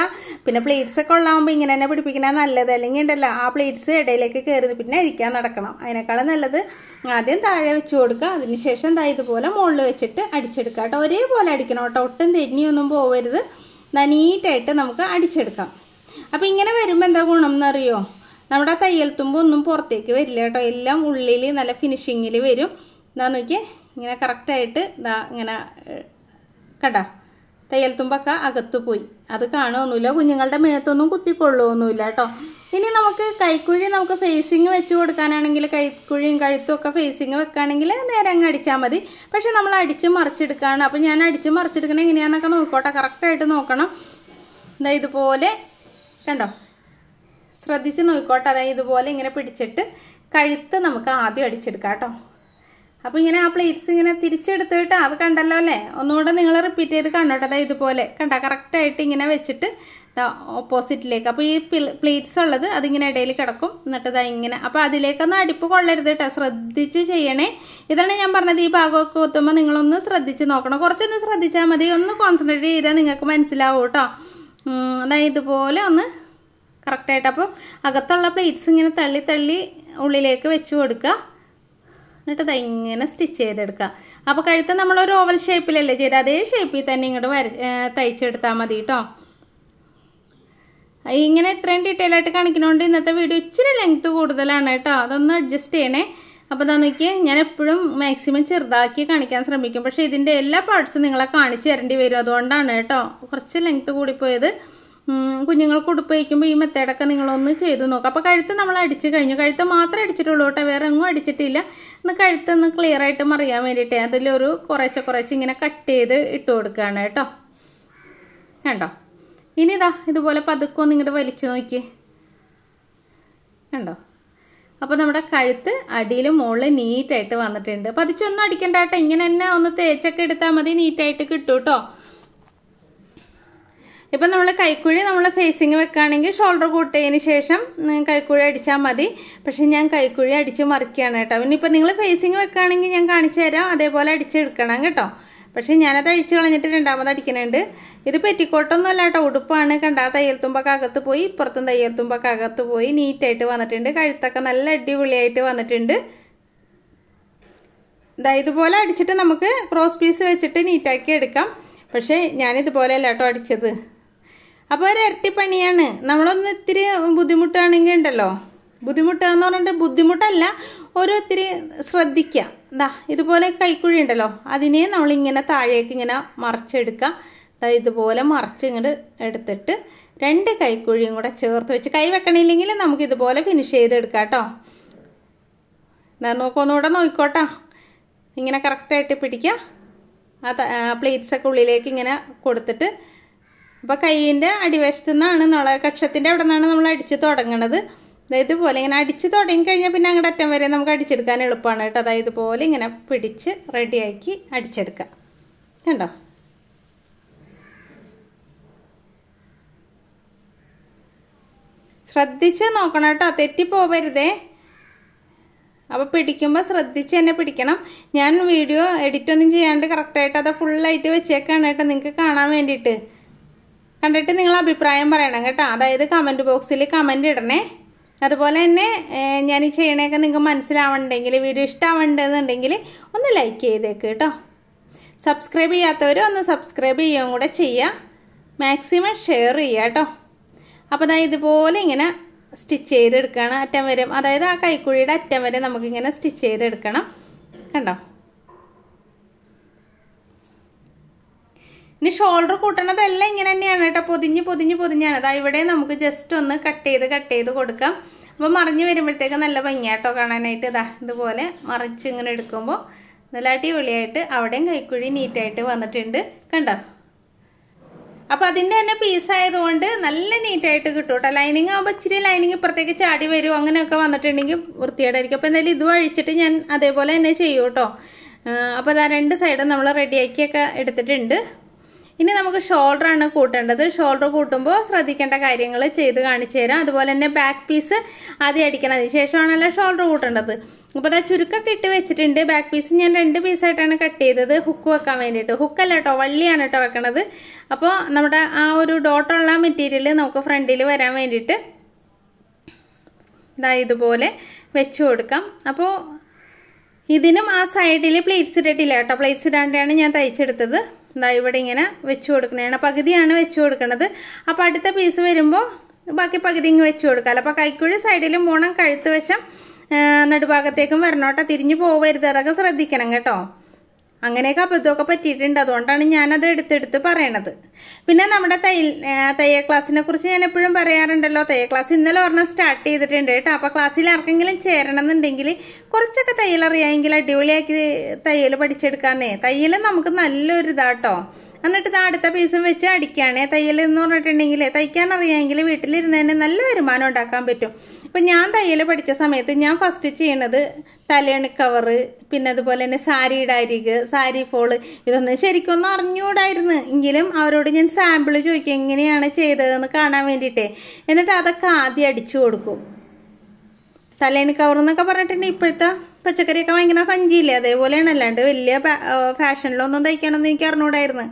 Speaker 1: പിന്നെ പ്ലീറ്റ്സ് ഒക്കെ ഉള്ളാകുമ്പോൾ ഇങ്ങനെ തന്നെ പിടിപ്പിക്കണ നല്ലത് അല്ലെങ്കിൽ ഉണ്ടല്ലോ ആ പ്ലീറ്റ്സ് ഇടയിലേക്ക് കയറി പിന്നെ അഴിക്കാൻ നടക്കണം അതിനേക്കാളും നല്ലത് ആദ്യം താഴെ വെച്ച് കൊടുക്കുക അതിനുശേഷം ദാ ഇതുപോലെ മുകളിൽ വെച്ചിട്ട് അടിച്ചെടുക്കുക കേട്ടോ ഒരേപോലെ അടിക്കണം കേട്ടോ ഒട്ടും തെന്നിയൊന്നും പോവരുത് നനീറ്റായിട്ട് നമുക്ക് അടിച്ചെടുക്കാം അപ്പോൾ ഇങ്ങനെ വരുമ്പോൾ എന്താ ഗുണം എന്നറിയോ നമ്മുടെ തയ്യൽ തുമ്പോൾ ഒന്നും പുറത്തേക്ക് വരില്ല കേട്ടോ എല്ലാം ഉള്ളിൽ നല്ല ഫിനിഷിങ്ങിൽ വരും എന്താ നോക്കിയേ ഇങ്ങനെ കറക്റ്റായിട്ട് ഇതാ ഇങ്ങനെ കണ്ട തയ്യൽ തുമ്പൊക്കെ അകത്ത് പോയി അത് കാണുമൊന്നുമില്ല കുഞ്ഞുങ്ങളുടെ മേത്തൊന്നും കുത്തിക്കൊള്ളുമൊന്നുമില്ല കേട്ടോ ഇനി നമുക്ക് കൈക്കുഴി നമുക്ക് ഫേസിങ് വെച്ച് കൊടുക്കാനാണെങ്കിൽ കൈക്കുഴിയും കഴുത്തും ഒക്കെ ഫേസിങ് വെക്കുകയാണെങ്കിൽ നേരെ അങ്ങ് അടിച്ചാൽ മതി പക്ഷെ നമ്മൾ അടിച്ച് മറിച്ചെടുക്കുകയാണ് അപ്പോൾ ഞാൻ അടിച്ച് മറിച്ചെടുക്കണേ എങ്ങനെയാണെന്നൊക്കെ നോക്കോട്ടെ കറക്റ്റായിട്ട് നോക്കണം ഇതാ ഇതുപോലെ കണ്ടോ ശ്രദ്ധിച്ച് നോക്കോട്ടെ അതായത് ഇതുപോലെ ഇങ്ങനെ പിടിച്ചിട്ട് കഴുത്ത് നമുക്ക് ആദ്യം അടിച്ചെടുക്കാം കേട്ടോ അപ്പോൾ ഇങ്ങനെ ആ പ്ലേറ്റ്സ് ഇങ്ങനെ തിരിച്ചെടുത്തിട്ട് അത് കണ്ടല്ലോ അല്ലേ ഒന്നുകൂടെ നിങ്ങൾ റിപ്പീറ്റ് ചെയ്ത് കണ്ടോട്ടെ അതായത് ഇതുപോലെ കണ്ട കറക്റ്റായിട്ട് ഇങ്ങനെ വെച്ചിട്ട് ഓപ്പോസിറ്റിലേക്ക് അപ്പോൾ ഈ പ്ലേറ്റ്സ് ഉള്ളത് അതിങ്ങനെ ഇടയിൽ കിടക്കും എന്നിട്ട് ഇതാ ഇങ്ങനെ അപ്പോൾ അതിലേക്കൊന്നും അടിപ്പ് കൊള്ളരുത് കേട്ടോ ശ്രദ്ധിച്ച് ചെയ്യണേ ഇതാണ് ഞാൻ പറഞ്ഞത് ഈ ഭാഗമൊക്കെ ഒത്തുമ്പോൾ നിങ്ങളൊന്ന് ശ്രദ്ധിച്ച് നോക്കണം കുറച്ചൊന്ന് ശ്രദ്ധിച്ചാൽ മതി ഒന്ന് കോൺസെൻട്രേറ്റ് ചെയ്താൽ നിങ്ങൾക്ക് മനസ്സിലാവും കേട്ടോ അതായത് ഇതുപോലെ ഒന്ന് കറക്റ്റായിട്ട് അപ്പോൾ അകത്തുള്ള പ്ലേറ്റ്സ് ഇങ്ങനെ തള്ളി തള്ളി ഉള്ളിലേക്ക് വെച്ച് കൊടുക്കുക എന്നിട്ട് അത് ഇങ്ങനെ സ്റ്റിച്ച് ചെയ്തെടുക്കുക അപ്പോൾ കഴുത്ത് നമ്മളൊരു ഓവൽ ഷേപ്പിലല്ലേ ചെയ്ത് അതേ ഷേപ്പിൽ തന്നെ ഇങ്ങോട്ട് വര തയ്ച്ചെടുത്താൽ മതി കേട്ടോ ഇങ്ങനെ ഇത്രയും ഡീറ്റെയിൽ ആയിട്ട് കാണിക്കുന്നതുകൊണ്ട് ഇന്നത്തെ വീഡിയോ ഇച്ചിരി ലെങ്ത് കൂടുതലാണ് കേട്ടോ അതൊന്ന് അഡ്ജസ്റ്റ് ചെയ്യണേ അപ്പോൾ എന്താ നോക്കിയാൽ ഞാൻ എപ്പോഴും മാക്സിമം ചെറുതാക്കി കാണിക്കാൻ ശ്രമിക്കും പക്ഷേ ഇതിൻ്റെ എല്ലാ പാർട്സും നിങ്ങളെ കാണിച്ചു തരേണ്ടി വരും അതുകൊണ്ടാണ് കേട്ടോ കുറച്ച് ലെങ്ത്ത് കൂടിപ്പോയത് കുഞ്ഞുങ്ങൾക്ക് ഉടുപ്പയക്കുമ്പോൾ ഈ മെത്തേഡൊക്കെ നിങ്ങളൊന്ന് ചെയ്ത് നോക്കാം അപ്പോൾ കഴുത്ത് നമ്മൾ അടിച്ച് കഴിഞ്ഞു കഴുത്ത് മാത്രമേ അടിച്ചിട്ടുള്ളൂ കേട്ടോ വേറെ എങ്ങും അടിച്ചിട്ടില്ല ഒന്ന് ക്ലിയർ ആയിട്ട് അറിയാൻ വേണ്ടിയിട്ട് അതിലൊരു കുറേശ്ശെ കുറേശ്ശെ ഇങ്ങനെ കട്ട് ചെയ്ത് ഇട്ട് കൊടുക്കുകയാണ് കേട്ടോ കണ്ടോ ഇനി ഇതാ ഇതുപോലെ പതുക്കൊന്ന് ഇങ്ങോട്ട് വലിച്ചു നോക്കി കണ്ടോ അപ്പോൾ നമ്മുടെ കഴുത്ത് അടിയിലും മുകളിൽ നീറ്റായിട്ട് വന്നിട്ടുണ്ട് പതിച്ചൊന്നും അടിക്കണ്ട കേട്ടോ ഇങ്ങനെ തന്നെ ഒന്ന് തേച്ചൊക്കെ എടുത്താൽ മതി നീറ്റായിട്ട് കിട്ടും കേട്ടോ ഇപ്പൊ നമ്മൾ കൈക്കുഴി നമ്മൾ ഫേസിങ് വെക്കുകയാണെങ്കിൽ ഷോൾഡർ കൂട്ടിയതിന് ശേഷം കൈക്കുഴി അടിച്ചാൽ മതി പക്ഷെ ഞാൻ കൈക്കുഴി അടിച്ച് മറിക്കുകയാണ് കേട്ടോ പിന്നെ ഇപ്പൊ നിങ്ങൾ ഫേസിങ് വെക്കുകയാണെങ്കിൽ ഞാൻ കാണിച്ചു തരാം അതേപോലെ അടിച്ചെടുക്കണം കേട്ടോ പക്ഷേ ഞാനത് അഴിച്ചു കളഞ്ഞിട്ട് രണ്ടാമത് അടിക്കുന്നുണ്ട് ഇത് പെറ്റിക്കോട്ടൊന്നും അല്ല കേട്ടോ ഉടുപ്പാണ് കണ്ട തയ്യൽ തുമ്പൊക്കെ അകത്ത് പോയി ഇപ്പുറത്തും തയ്യൽ തുമ്പൊക്കെ അകത്ത് പോയി നീറ്റായിട്ട് വന്നിട്ടുണ്ട് കഴുത്തൊക്കെ നല്ല അടിപൊളിയായിട്ട് വന്നിട്ടുണ്ട് ഇതാ ഇതുപോലെ അടിച്ചിട്ട് നമുക്ക് ക്രോസ് പീസ് വെച്ചിട്ട് നീറ്റാക്കി എടുക്കാം പക്ഷേ ഞാനിതുപോലെയല്ല കേട്ടോ അടിച്ചത് അപ്പോൾ ഒരു ഇരട്ടി പണിയാണ് നമ്മളൊന്ന് ഇത്തിരി ബുദ്ധിമുട്ടാണെങ്കിൽ ഉണ്ടല്ലോ ബുദ്ധിമുട്ട് എന്ന് പറഞ്ഞിട്ട് ബുദ്ധിമുട്ടല്ല ഓരോത്തിരി ഒത്തിരി ശ്രദ്ധിക്കുക ഇതുപോലെ കൈക്കുഴി ഉണ്ടല്ലോ അതിനെ നമ്മളിങ്ങനെ താഴേക്ക് ഇങ്ങനെ മറിച്ചെടുക്കുക അതായത് ഇതുപോലെ മറിച്ച് ഇങ്ങോട്ട് എടുത്തിട്ട് രണ്ട് കൈക്കുഴിയും കൂടെ ചേർത്ത് വെച്ച് കൈ വെക്കണില്ലെങ്കിൽ നമുക്ക് ഇതുപോലെ ഫിനിഷ് ചെയ്തെടുക്കാം കേട്ടോ എന്നാൽ നോക്കൊന്നുകൂടെ നോക്കിക്കോട്ടോ ഇങ്ങനെ കറക്റ്റായിട്ട് പിടിക്കുക ആ പ്ലേറ്റ്സൊക്കെ ഉള്ളിലേക്ക് ഇങ്ങനെ കൊടുത്തിട്ട് അപ്പോൾ കൈയിൻ്റെ അടിവശത്തു നിന്നാണ് നമ്മളെ കക്ഷത്തിൻ്റെ അവിടെ നിന്നാണ് നമ്മൾ അടിച്ച് തുടങ്ങണത് ഇതുപോലെ ഇങ്ങനെ അടിച്ച് തുടങ്ങി പിന്നെ അങ്ങോട്ട് അറ്റം വരെ നമുക്ക് അടിച്ചെടുക്കാൻ എളുപ്പമാണ് കേട്ടോ അതായത് ഇതുപോലെ ഇങ്ങനെ പിടിച്ച് റെഡിയാക്കി അടിച്ചെടുക്കാം കണ്ടോ ശ്രദ്ധിച്ച് നോക്കണം കേട്ടോ തെറ്റിപ്പോവരുതേ അപ്പോൾ പിടിക്കുമ്പോൾ ശ്രദ്ധിച്ച് തന്നെ പിടിക്കണം ഞാൻ വീഡിയോ എഡിറ്റ് ഒന്നും ചെയ്യാണ്ട് കറക്റ്റായിട്ട് അത് ഫുള്ളായിട്ട് വെച്ചേക്കാണ് കേട്ടോ നിങ്ങൾക്ക് കാണാൻ വേണ്ടിയിട്ട് കണ്ടിട്ട് നിങ്ങൾ അഭിപ്രായം പറയണം കേട്ടോ അതായത് കമൻറ്റ് ബോക്സിൽ കമൻറ്റ് ഇടണേ അതുപോലെ തന്നെ ഞാൻ ഈ ചെയ്യണേക്കെ നിങ്ങൾക്ക് മനസ്സിലാവണ്ടെങ്കിൽ വീഡിയോ ഇഷ്ടമാവണ്ടെന്നുണ്ടെങ്കിൽ ഒന്ന് ലൈക്ക് ചെയ്തേക്ക് കേട്ടോ സബ്സ്ക്രൈബ് ചെയ്യാത്തവർ ഒന്ന് സബ്സ്ക്രൈബ് ചെയ്യുകയും കൂടെ ചെയ്യുക മാക്സിമം ഷെയർ ചെയ്യുക കേട്ടോ അപ്പോൾ അതായത് ഇതുപോലെ ഇങ്ങനെ സ്റ്റിച്ച് ചെയ്തെടുക്കണം അറ്റം വരെ അതായത് ആ കൈക്കുഴിയുടെ അറ്റം വരെ നമുക്കിങ്ങനെ സ്റ്റിച്ച് ചെയ്തെടുക്കണം കണ്ടോ ഇനി ഷോൾഡർ കൂട്ടണതെല്ലാം ഇങ്ങനെ തന്നെയാണ് കേട്ടോ പൊതിഞ്ഞ് പൊതിഞ്ഞ് പൊതിഞ്ഞാണ് അതാ ഇവിടെ നമുക്ക് ജസ്റ്റ് ഒന്ന് കട്ട് ചെയ്ത് കട്ട് ചെയ്ത് കൊടുക്കാം അപ്പോൾ മറിഞ്ഞ് വരുമ്പോഴത്തേക്ക് നല്ല ഭംഗിയാട്ടോ കാണാനായിട്ട് ഇതാ ഇതുപോലെ മറിച്ച് ഇങ്ങനെ എടുക്കുമ്പോൾ നല്ല അടിപൊളിയായിട്ട് അവിടെയും കൈക്കുഴി നീറ്റായിട്ട് വന്നിട്ടുണ്ട് കണ്ടോ അപ്പം അതിൻ്റെ തന്നെ പീസായതുകൊണ്ട് നല്ല നീറ്റായിട്ട് കിട്ടും കേട്ടോ ലൈനിങ് ആകുമ്പോൾ ഇച്ചിരി ലൈനിങ് ഇപ്പുറത്തേക്ക് ചാടി വരും അങ്ങനെയൊക്കെ വന്നിട്ടുണ്ടെങ്കിൽ വൃത്തികേടായിരിക്കും അപ്പോൾ എന്തായാലും ഇതും അഴിച്ചിട്ട് ഞാൻ അതേപോലെ തന്നെ ചെയ്യും കേട്ടോ അപ്പോൾ അതാ രണ്ട് സൈഡും നമ്മൾ റെഡിയാക്കിയൊക്കെ എടുത്തിട്ടുണ്ട് ഇനി നമുക്ക് ഷോൾഡറാണ് കൂട്ടേണ്ടത് ഷോൾഡർ കൂട്ടുമ്പോൾ ശ്രദ്ധിക്കേണ്ട കാര്യങ്ങൾ ചെയ്ത് കാണിച്ചു തരാം അതുപോലെ തന്നെ ബാക്ക് പീസ് ആദ്യം അടിക്കണം അതിന് ശേഷമാണല്ലോ ഷോൾഡർ കൂട്ടേണ്ടത് അപ്പോൾ അതാ ചുരുക്കൊക്കെ ഇട്ട് വെച്ചിട്ടുണ്ട് ബാക്ക് പീസ് ഞാൻ രണ്ട് പീസായിട്ടാണ് കട്ട് ചെയ്തത് ഹുക്ക് വെക്കാൻ വേണ്ടിയിട്ട് ഹുക്കല്ല കേട്ടോ വള്ളിയാണ് കേട്ടോ വെക്കണത് അപ്പോൾ നമ്മുടെ ആ ഒരു ഡോട്ടുള്ള മെറ്റീരിയൽ നമുക്ക് ഫ്രണ്ടിൽ വരാൻ വേണ്ടിയിട്ട് ഇതാ ഇതുപോലെ വെച്ച് കൊടുക്കാം അപ്പോൾ ഇതിനും ആ സൈഡിൽ പ്ലേറ്റ്സ് ഇട്ടിട്ടില്ല കേട്ടോ പ്ലേറ്റ്സ് ഇടാണ്ടാണ് ഞാൻ തയ്ച്ചെടുത്തത് ഇതാ ഇവിടെ ഇങ്ങനെ വെച്ച് കൊടുക്കണേണ് പകുതിയാണ് വെച്ച് കൊടുക്കണത് അപ്പോൾ അടുത്ത പീസ് വരുമ്പോൾ ബാക്കി പകുതി ഇങ്ങ് വെച്ച് കൊടുക്കാം അപ്പോൾ കൈക്കുഴി സൈഡിലും മൂണം കഴുത്ത് വശം നടുഭാഗത്തേക്കും വരണം തിരിഞ്ഞ് തിരിഞ്ഞു പോകരുത് അതൊക്കെ ശ്രദ്ധിക്കണം കേട്ടോ അങ്ങനെയൊക്കെ അബദ്ധമൊക്കെ പറ്റിയിട്ടുണ്ട് അതുകൊണ്ടാണ് ഞാനത് എടുത്തെടുത്ത് പറയണത് പിന്നെ നമ്മുടെ തയ്യൽ തയ്യൽ ക്ലാസ്സിനെ കുറിച്ച് ഞാൻ എപ്പോഴും പറയാറുണ്ടല്ലോ തയ്യൽ ക്ലാസ് ഇന്നലെ ഒരെണ്ണം സ്റ്റാർട്ട് ചെയ്തിട്ടുണ്ട് കേട്ടോ അപ്പോൾ ക്ലാസ്സിൽ ആർക്കെങ്കിലും ചേരണം എന്നുണ്ടെങ്കിൽ കുറച്ചൊക്കെ തയ്യൽ അറിയാമെങ്കിൽ അടിപൊളിയാക്കി തയ്യൽ പഠിച്ചെടുക്കാന്നേ തയ്യൽ നമുക്ക് നല്ലൊരു ഇതാട്ടോ എന്നിട്ട് ഇത് അടുത്ത പീസും വെച്ച് അടിക്കുകയാണേ തയ്യൽ എന്ന് പറഞ്ഞിട്ടുണ്ടെങ്കിൽ തയ്ക്കാൻ അറിയാമെങ്കിൽ വീട്ടിലിരുന്ന് തന്നെ നല്ല വരുമാനം ഉണ്ടാക്കാൻ പറ്റും ഇപ്പം ഞാൻ തയ്യൽ പഠിച്ച സമയത്ത് ഞാൻ ഫസ്റ്റ് ചെയ്യണത് തലേണി കവറ് പിന്നെ അതുപോലെ തന്നെ സാരിയുടെ അരിക് സാരി ഫോള് ഇതൊന്നും ശരിക്കൊന്നും അറിഞ്ഞുകൂടായിരുന്നു എങ്കിലും അവരോട് ഞാൻ സാമ്പിൾ ചോദിക്കും എങ്ങനെയാണ് ചെയ്തതെന്ന് കാണാൻ വേണ്ടിയിട്ടേ എന്നിട്ട് അതൊക്കെ ആദ്യം അടിച്ചു കൊടുക്കും തലേണി കവർ എന്നൊക്കെ പറഞ്ഞിട്ടുണ്ട് ഇപ്പോഴത്തെ പച്ചക്കറിയൊക്കെ ഭയങ്കര സഞ്ചിയില്ലേ അതേപോലെയാണ് അല്ലാണ്ട് വലിയ ഫാഷനിലൊന്നും തയ്ക്കാനൊന്നും എനിക്ക് അറിഞ്ഞുകൂടായിരുന്നു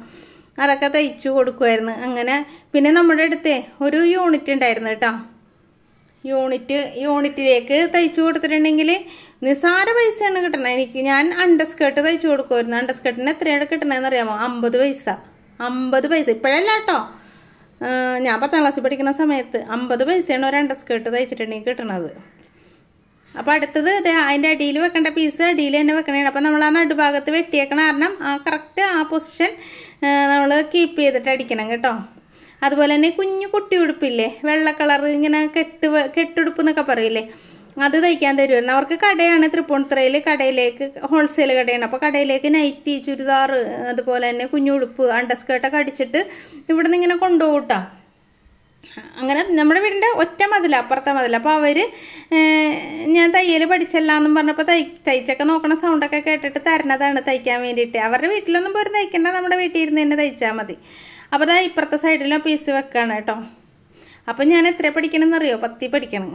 Speaker 1: അതൊക്കെ തയ്ച്ചു കൊടുക്കുമായിരുന്നു അങ്ങനെ പിന്നെ നമ്മുടെ അടുത്തേ ഒരു യൂണിറ്റ് ഉണ്ടായിരുന്നു കേട്ടോ യൂണിറ്റ് യൂണിറ്റിലേക്ക് തയ്ച്ചു കൊടുത്തിട്ടുണ്ടെങ്കിൽ നിസാര പൈസയാണ് കിട്ടണത് എനിക്ക് ഞാൻ അണ്ടർസ്കേർട്ട് തയ്ച്ചു കൊടുക്കുമായിരുന്നു അണ്ടർസ്കേർട്ടിന് എത്രയാണ് കിട്ടണതെന്ന് അറിയാമോ അമ്പത് പൈസ അമ്പത് പൈസ ഇപ്പോഴല്ല കേട്ടോ ഞാൻ പത്താം ക്ലാസ്സിൽ പഠിക്കുന്ന സമയത്ത് അമ്പത് പൈസയാണ് ഒരു അണ്ടർസ്കേർട്ട് തയ്ച്ചിട്ടുണ്ടെങ്കിൽ കിട്ടണത് അപ്പോൾ അടുത്തത് ഇത് അതിൻ്റെ അടിയിൽ വെക്കേണ്ട പീസ് അടിയിൽ തന്നെ വെക്കണേണ് അപ്പോൾ നമ്മൾ ആ നടുഭാഗത്ത് വെട്ടിയേക്കണ കാരണം ആ കറക്റ്റ് ആ പൊസിഷൻ നമ്മൾ കീപ്പ് ചെയ്തിട്ട് അടിക്കണം കേട്ടോ അതുപോലെ തന്നെ കുഞ്ഞു കുട്ടി ഉടുപ്പില്ലേ വെള്ള കളർ ഇങ്ങനെ കെട്ട് കെട്ടുടുപ്പ് എന്നൊക്കെ പറയില്ലേ അത് തയ്ക്കാൻ തരുമായിരുന്നു അവർക്ക് കടയാണ് തൃപ്പൂണിത്തറയിൽ കടയിലേക്ക് ഹോൾസെയിൽ കടയാണ് അപ്പോൾ കടയിലേക്ക് നൈറ്റി ചുരിദാർ അതുപോലെ തന്നെ കുഞ്ഞുടുപ്പ് അണ്ടർസ്കേർട്ടൊക്കെ അടിച്ചിട്ട് ഇവിടെ നിന്ന് ഇങ്ങനെ കൊണ്ടുപോകട്ടാം അങ്ങനെ നമ്മുടെ വീടിൻ്റെ ഒറ്റ മതില അപ്പുറത്തെ മതില അപ്പോൾ അവർ ഞാൻ തയ്യൽ പഠിച്ചല്ലാന്നും പറഞ്ഞപ്പോൾ തൈ തയ്ച്ചൊക്കെ നോക്കണ സൗണ്ടൊക്കെ കേട്ടിട്ട് തരണതാണ് തയ്ക്കാൻ വേണ്ടിയിട്ട് അവരുടെ വീട്ടിലൊന്നും പോലും തയ്ക്കേണ്ട നമ്മുടെ വീട്ടിൽ ഇരുന്ന് തന്നെ തയ്ച്ചാൽ മതി അപ്പോൾ അതാ ഇപ്പുറത്തെ സൈഡിലും പീസ് വെക്കുകയാണ് കേട്ടോ അപ്പം ഞാൻ എത്ര പഠിക്കണമെന്ന് അറിയോ പത്തി പഠിക്കണം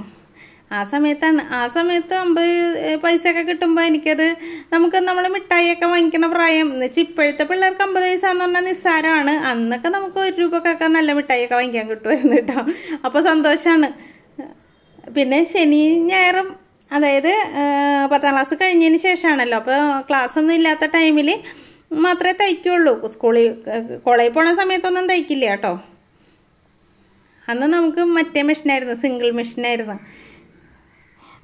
Speaker 1: ആ സമയത്താണ് ആ സമയത്ത് അമ്പത് ഒക്കെ കിട്ടുമ്പോൾ എനിക്കത് നമുക്ക് നമ്മൾ മിഠായിയൊക്കെ വാങ്ങിക്കുന്ന പ്രായം എന്ന് വെച്ചാൽ ഇപ്പോഴത്തെ പിള്ളേർക്ക് അമ്പത് പൈസ എന്ന് പറഞ്ഞാൽ നിസ്സാരമാണ് അന്നൊക്കെ നമുക്ക് ഒരു രൂപക്കൊക്കെ നല്ല മിഠായിയൊക്കെ വാങ്ങിക്കാൻ കിട്ടുമായിരുന്നു കേട്ടോ അപ്പോൾ സന്തോഷമാണ് പിന്നെ ശനി ഞായറും അതായത് പത്താം ക്ലാസ് കഴിഞ്ഞതിന് ശേഷമാണല്ലോ അപ്പോൾ ക്ലാസ്സൊന്നും ഇല്ലാത്ത ടൈമിൽ മാത്രമേ തയ്ക്കുള്ളൂ സ്കൂളിൽ കോളേജിൽ പോണ സമയത്തൊന്നും തയ്ക്കില്ല കേട്ടോ അന്ന് നമുക്ക് മറ്റേ മെഷീനായിരുന്നു സിംഗിൾ മെഷീനായിരുന്നു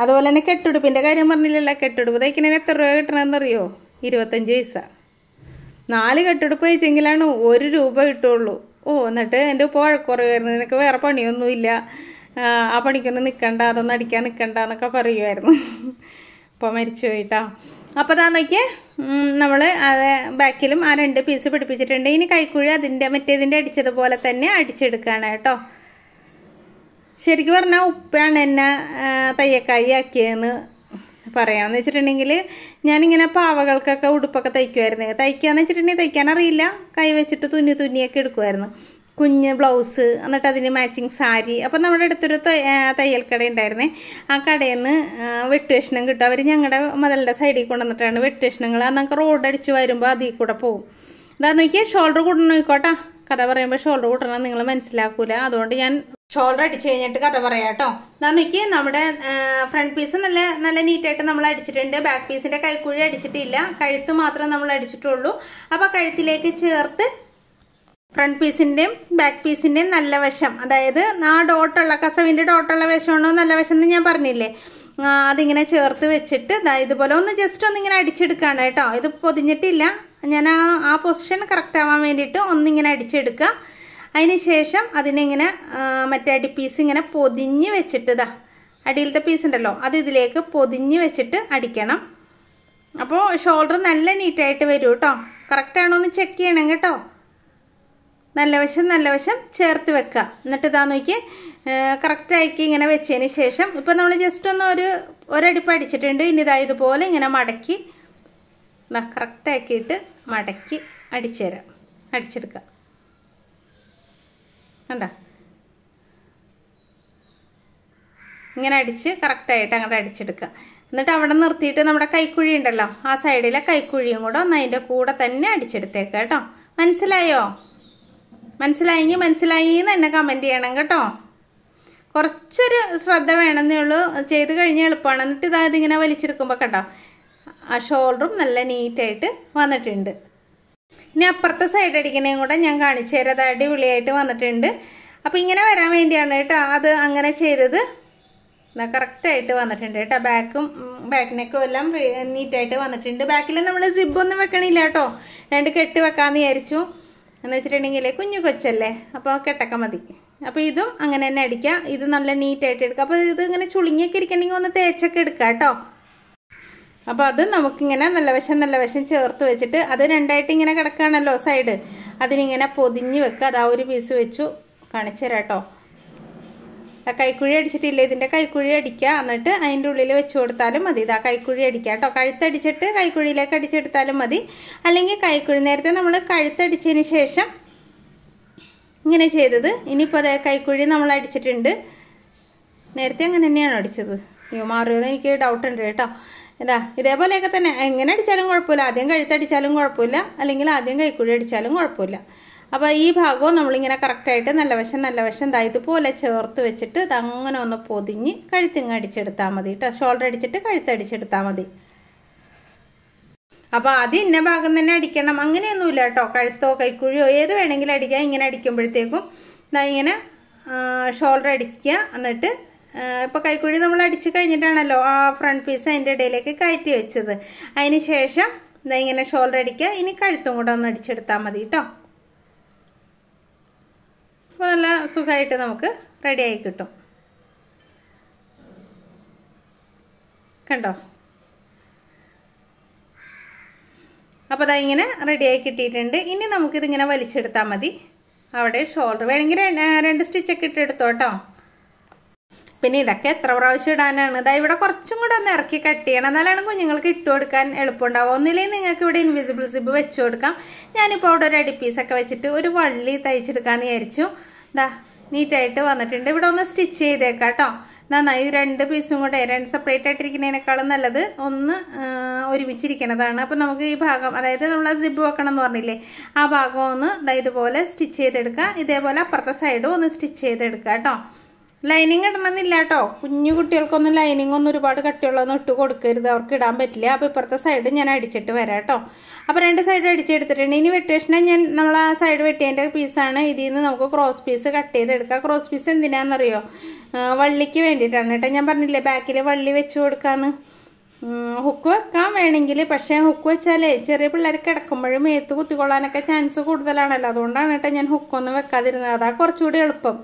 Speaker 1: അതുപോലെ തന്നെ കെട്ടുടുപ്പിൻ്റെ കാര്യം പറഞ്ഞില്ലല്ലോ കെട്ടുടുപ്പ് തയ്ക്കുന്നതിന് എത്ര രൂപ കിട്ടണമെന്നറിയോ ഇരുപത്തഞ്ച് പൈസ നാല് കെട്ടുടുപ്പ് തയ്ച്ചെങ്കിലാണ് ഒരു രൂപ കിട്ടുള്ളൂ ഓ എന്നിട്ട് എൻ്റെ ഉപ്പ് വഴക്കുറയുമായിരുന്നു നിനക്ക് വേറെ പണിയൊന്നുമില്ല ആ പണിക്കൊന്നും നിൽക്കണ്ട അതൊന്നും അടിക്കാൻ നിൽക്കണ്ട എന്നൊക്കെ പറയുമായിരുന്നു അപ്പോൾ മരിച്ചു പോയിട്ടാ അപ്പോൾ താന്നൊക്കെ നമ്മൾ അത് ബാക്കിലും ആ രണ്ട് പീസ് പിടിപ്പിച്ചിട്ടുണ്ട് ഇനി കൈക്കുഴി അതിൻ്റെ മറ്റേതിൻ്റെ അടിച്ചതുപോലെ തന്നെ അടിച്ചെടുക്കുകയാണ് കേട്ടോ ശരിക്കും പറഞ്ഞാൽ ഉപ്പാണ് എന്നെ തയ്യക്കായി ആക്കിയതെന്ന് പറയാമെന്ന് വെച്ചിട്ടുണ്ടെങ്കിൽ ഞാനിങ്ങനെ പാവകൾക്കൊക്കെ ഉടുപ്പൊക്കെ തയ്ക്കുമായിരുന്നു തയ്ക്കുകയെന്ന് വെച്ചിട്ടുണ്ടെങ്കിൽ തയ്ക്കാനറിയില്ല അറിയില്ല കൈ വെച്ചിട്ട് തുന്നി തുന്നിയൊക്കെ എടുക്കുമായിരുന്നു കുഞ്ഞ് ബ്ലൗസ് എന്നിട്ട് അതിന് മാച്ചിങ് സാരി അപ്പം നമ്മുടെ അടുത്തൊരു തയ്യൽ കട ഉണ്ടായിരുന്നേ ആ കടയിൽ നിന്ന് വെട്ടുവേഷണം കിട്ടും അവർ ഞങ്ങളുടെ മതലിൻ്റെ സൈഡിൽ കൊണ്ടുവന്നിട്ടാണ് വെട്ടുവേഷണങ്ങൾ നമുക്ക് റോഡ് അടിച്ച് വരുമ്പോൾ അതിൽ കൂടെ പോകും ഇതാ നോക്കിയാൽ ഷോൾഡർ കൂടണോയിക്കോട്ടാ കഥ പറയുമ്പോൾ ഷോൾഡർ കൂട്ടണം നിങ്ങൾ മനസ്സിലാക്കൂല അതുകൊണ്ട് ഞാൻ ഷോൾഡർ അടിച്ച് കഴിഞ്ഞിട്ട് കഥ പറയാം കേട്ടോ ഇതാ നോക്കി നമ്മുടെ ഫ്രണ്ട് പീസ് നല്ല നല്ല നീറ്റായിട്ട് നമ്മൾ അടിച്ചിട്ടുണ്ട് ബാക്ക് പീസിൻ്റെ കൈക്കുഴി അടിച്ചിട്ടില്ല കഴുത്ത് മാത്രം നമ്മൾ അടിച്ചിട്ടുള്ളൂ അപ്പോൾ കഴുത്തിലേക്ക് ചേർത്ത് ഫ്രണ്ട് പീസിൻ്റെയും ബാക്ക് പീസിൻ്റെയും നല്ല വശം അതായത് ആ ഡോട്ടുള്ള കസവിൻ്റെ ഡോട്ടുള്ള വശമാണോ നല്ല വശം എന്ന് ഞാൻ പറഞ്ഞില്ലേ അതിങ്ങനെ ചേർത്ത് വെച്ചിട്ട് ഇതുപോലെ ഒന്ന് ജസ്റ്റ് ഒന്നിങ്ങനെ അടിച്ചെടുക്കുകയാണ് കേട്ടോ ഇത് പൊതിഞ്ഞിട്ടില്ല ഞാൻ ആ ആ പൊസിഷൻ കറക്റ്റ് ആവാൻ വേണ്ടിയിട്ട് ഒന്നിങ്ങനെ അടിച്ചെടുക്കുക അതിന് ശേഷം അതിനിങ്ങനെ മറ്റേ അടി പീസ് ഇങ്ങനെ പൊതിഞ്ഞ് വെച്ചിട്ട് ഇതാ അടിയിലത്തെ പീസ് ഉണ്ടല്ലോ അത് ഇതിലേക്ക് പൊതിഞ്ഞ് വെച്ചിട്ട് അടിക്കണം അപ്പോൾ ഷോൾഡർ നല്ല നീറ്റായിട്ട് വരും കേട്ടോ കറക്റ്റാണോ ഒന്ന് ചെക്ക് ചെയ്യണം കേട്ടോ നല്ല വശം നല്ല വശം ചേർത്ത് വെക്കുക എന്നിട്ട് ഇതാ നോക്കി കറക്റ്റാക്കി ഇങ്ങനെ വെച്ചതിന് ശേഷം ഇപ്പം നമ്മൾ ജസ്റ്റ് ഒന്ന് ഒരു ഒരടിപ്പ് അടിച്ചിട്ടുണ്ട് ഇനി ഇതാ ഇതുപോലെ ഇങ്ങനെ മടക്കി കറക്റ്റാക്കിയിട്ട് മടക്കി അടിച്ചു തരാം അടിച്ചെടുക്കുക കണ്ട ഇങ്ങനെ അടിച്ച് കറക്റ്റായിട്ട് അങ്ങോട്ട് അടിച്ചെടുക്കുക എന്നിട്ട് അവിടെ നിർത്തിയിട്ട് നമ്മുടെ കൈക്കുഴി ഉണ്ടല്ലോ ആ സൈഡിലെ കൈക്കുഴിയും കൂടെ ഒന്ന് അതിൻ്റെ കൂടെ തന്നെ അടിച്ചെടുത്തേക്കാം കേട്ടോ മനസ്സിലായോ മനസ്സിലായെങ്കിൽ മനസ്സിലായി എന്ന് തന്നെ കമൻറ്റ് ചെയ്യണം കേട്ടോ കുറച്ചൊരു ശ്രദ്ധ വേണമെന്നേ ഉള്ളൂ ചെയ്ത് കഴിഞ്ഞാൽ എളുപ്പമാണ് എന്നിട്ട് ഇതായത് ഇതിങ്ങനെ വലിച്ചെടുക്കുമ്പോൾ കണ്ടോ ആ ഷോൾഡറും നല്ല നീറ്റായിട്ട് വന്നിട്ടുണ്ട് ഇനി അപ്പുറത്തെ സൈഡ് അടിക്കണേയും കൂടെ ഞാൻ കാണിച്ചു തരാം അത് അടിപൊളിയായിട്ട് വന്നിട്ടുണ്ട് അപ്പോൾ ഇങ്ങനെ വരാൻ വേണ്ടിയാണ് കേട്ടോ അത് അങ്ങനെ ചെയ്തത് കറക്റ്റായിട്ട് വന്നിട്ടുണ്ട് കേട്ടോ ബാക്കും ബാക്കിനൊക്കെ എല്ലാം നീറ്റായിട്ട് വന്നിട്ടുണ്ട് ബാക്കിൽ നമ്മൾ ഒന്നും വെക്കണില്ല കേട്ടോ രണ്ട് കെട്ട് വെക്കാമെന്ന് വിചാരിച്ചു എന്ന് വെച്ചിട്ടുണ്ടെങ്കിൽ കുഞ്ഞു കൊച്ചല്ലേ അപ്പോൾ കെട്ടക്ക മതി അപ്പോൾ ഇതും അങ്ങനെ തന്നെ അടിക്കാം ഇത് നല്ല നീറ്റായിട്ട് എടുക്കുക അപ്പോൾ ഇത് ഇങ്ങനെ ചുളിങ്ങിയൊക്കെ ഇരിക്കണമെങ്കിൽ ഒന്ന് തേച്ചൊക്കെ എടുക്കാം കേട്ടോ അപ്പോൾ അത് നമുക്കിങ്ങനെ നല്ല വശം നല്ല വശം ചേർത്ത് വെച്ചിട്ട് അത് രണ്ടായിട്ട് ഇങ്ങനെ കിടക്കുകയാണല്ലോ സൈഡ് അതിനിങ്ങനെ പൊതിഞ്ഞ് വെക്കുക അത് ആ ഒരു പീസ് വെച്ചു കാണിച്ചു തരാം കേട്ടോ ആ കൈക്കുഴി അടിച്ചിട്ടില്ല ഇതിൻ്റെ കൈക്കുഴി അടിക്കുക എന്നിട്ട് അതിൻ്റെ ഉള്ളിൽ വെച്ച് കൊടുത്താലും മതി ഇതാ കൈക്കുഴി അടിക്കുക കേട്ടോ കഴുത്തടിച്ചിട്ട് കൈക്കുഴിയിലേക്ക് അടിച്ചെടുത്താലും മതി അല്ലെങ്കിൽ കൈക്കുഴി നേരത്തെ നമ്മൾ കഴുത്തടിച്ചതിന് ശേഷം ഇങ്ങനെ ചെയ്തത് ഇനിയിപ്പോൾ അതേ കൈക്കുഴി നമ്മൾ അടിച്ചിട്ടുണ്ട് നേരത്തെ അങ്ങനെ തന്നെയാണ് അടിച്ചത് അയ്യോ മാറിയോന്ന് എനിക്ക് ഡൗട്ട് ഉണ്ട് കേട്ടോ ഇതാ ഇതേപോലെയൊക്കെ തന്നെ എങ്ങനെ അടിച്ചാലും കുഴപ്പമില്ല ആദ്യം കഴുത്തടിച്ചാലും കുഴപ്പമില്ല അല്ലെങ്കിൽ ആദ്യം കൈക്കുഴി അടിച്ചാലും കുഴപ്പമില്ല അപ്പോൾ ഈ ഭാഗവും നമ്മളിങ്ങനെ കറക്റ്റായിട്ട് നല്ല വശം നല്ല വശം ദാ ഇതുപോലെ ചേർത്ത് വെച്ചിട്ട് അതങ്ങനെ അങ്ങനെ ഒന്ന് പൊതിഞ്ഞ് കഴുത്തിങ്ങ് അടിച്ചെടുത്താൽ മതി കേട്ടോ ഷോൾഡർ അടിച്ചിട്ട് കഴുത്തടിച്ചെടുത്താൽ മതി അപ്പോൾ അത് ഇന്ന ഭാഗം തന്നെ അടിക്കണം അങ്ങനെയൊന്നുമില്ല കേട്ടോ കഴുത്തോ കൈക്കുഴിയോ ഏത് വേണമെങ്കിലും അടിക്കാം ഇങ്ങനെ അടിക്കുമ്പോഴത്തേക്കും ഇതാ ഇങ്ങനെ ഷോൾഡർ അടിക്കുക എന്നിട്ട് ഇപ്പോൾ കൈക്കുഴി നമ്മൾ അടിച്ച് കഴിഞ്ഞിട്ടാണല്ലോ ആ ഫ്രണ്ട് പീസ് അതിൻ്റെ ഇടയിലേക്ക് കയറ്റി വെച്ചത് അതിന് ശേഷം ഇതാ ഇങ്ങനെ ഷോൾഡർ അടിക്കുക ഇനി കഴുത്തും കൂടെ ഒന്ന് അടിച്ചെടുത്താൽ മതി കേട്ടോ അപ്പോൾ നല്ല സുഖമായിട്ട് നമുക്ക് റെഡിയായി കിട്ടും കണ്ടോ അപ്പോൾ അതാ ഇങ്ങനെ റെഡിയായി കിട്ടിയിട്ടുണ്ട് ഇനി നമുക്കിതിങ്ങനെ വലിച്ചെടുത്താൽ മതി അവിടെ ഷോൾഡർ വേണമെങ്കിൽ രണ്ട് സ്റ്റിച്ചൊക്കെ ഇട്ടെടുത്തോട്ടോ പിന്നെ ഇതൊക്കെ എത്ര പ്രാവശ്യം ഇടാനാണ് അതായത് ഇവിടെ കുറച്ചും കൂടെ ഒന്ന് ഇറക്കി കട്ട് ചെയ്യണം എന്നാലാണ് കുഞ്ഞുങ്ങൾക്ക് ഇട്ട് കൊടുക്കാൻ എളുപ്പമുണ്ടാവും ഒന്നില്ലെങ്കിൽ നിങ്ങൾക്ക് ഇവിടെ ഇൻവിസിബിൾ സിബ് വെച്ച് കൊടുക്കാം ഞാനിപ്പോൾ അവിടെ ഒരു അടിപ്പീസൊക്കെ വെച്ചിട്ട് ഒരു വള്ളി തയ്ച്ചെടുക്കാമെന്ന് വിചാരിച്ചു ഇതാ നീറ്റായിട്ട് വന്നിട്ടുണ്ട് ഇവിടെ ഒന്ന് സ്റ്റിച്ച് ചെയ്തേക്കാം കേട്ടോ നന്നായി രണ്ട് പീസും കൂടെ രണ്ട് സെപ്പറേറ്റ് ആയിട്ടിരിക്കുന്നതിനേക്കാളും നല്ലത് ഒന്ന് ഒരുമിച്ചിരിക്കുന്നതാണ് അപ്പോൾ നമുക്ക് ഈ ഭാഗം അതായത് നമ്മൾ ആ സിബ് വെക്കണം എന്ന് പറഞ്ഞില്ലേ ആ ഭാഗം ഒന്ന് ഇതുപോലെ സ്റ്റിച്ച് ചെയ്തെടുക്കുക ഇതേപോലെ അപ്പുറത്തെ സൈഡും ഒന്ന് സ്റ്റിച്ച് ചെയ്തെടുക്കുക കേട്ടോ ലൈനിങ് ഇടണമെന്നില്ല കേട്ടോ കുഞ്ഞു കുട്ടികൾക്കൊന്നും ലൈനിങ് ഒന്നും ഒരുപാട് കട്ടിയുള്ളതൊന്നും ഇട്ട് കൊടുക്കരുത് അവർക്ക് ഇടാൻ പറ്റില്ല അപ്പോൾ ഇപ്പുറത്തെ സൈഡ് ഞാൻ അടിച്ചിട്ട് വരാം കേട്ടോ അപ്പോൾ രണ്ട് സൈഡ് അടിച്ചെടുത്തിട്ടുണ്ട് ഇനി വെട്ടുവേഷനെ ഞാൻ നമ്മൾ ആ സൈഡ് വെട്ടിയതിൻ്റെ പീസാണ് ഇതിൽ നിന്ന് നമുക്ക് ക്രോസ് പീസ് കട്ട് ചെയ്തെടുക്കാം ക്രോസ് പീസ് എന്തിനാണെന്നറിയോ വള്ളിക്ക് വേണ്ടിയിട്ടാണ് കേട്ടോ ഞാൻ പറഞ്ഞില്ലേ ബാക്കിൽ വള്ളി വെച്ച് കൊടുക്കാമെന്ന് ഹുക്ക് വെക്കാൻ വേണമെങ്കിൽ പക്ഷേ ഹുക്ക് വെച്ചാലേ ചെറിയ പിള്ളേർ കിടക്കുമ്പോഴും മേത്ത് കുത്തിക്കൊള്ളാനൊക്കെ ചാൻസ് കൂടുതലാണല്ലോ അതുകൊണ്ടാണ് കേട്ടോ ഞാൻ ഹുക്കൊന്നും വെക്കാതിരുന്നത് അതാ കുറച്ചുകൂടി എളുപ്പം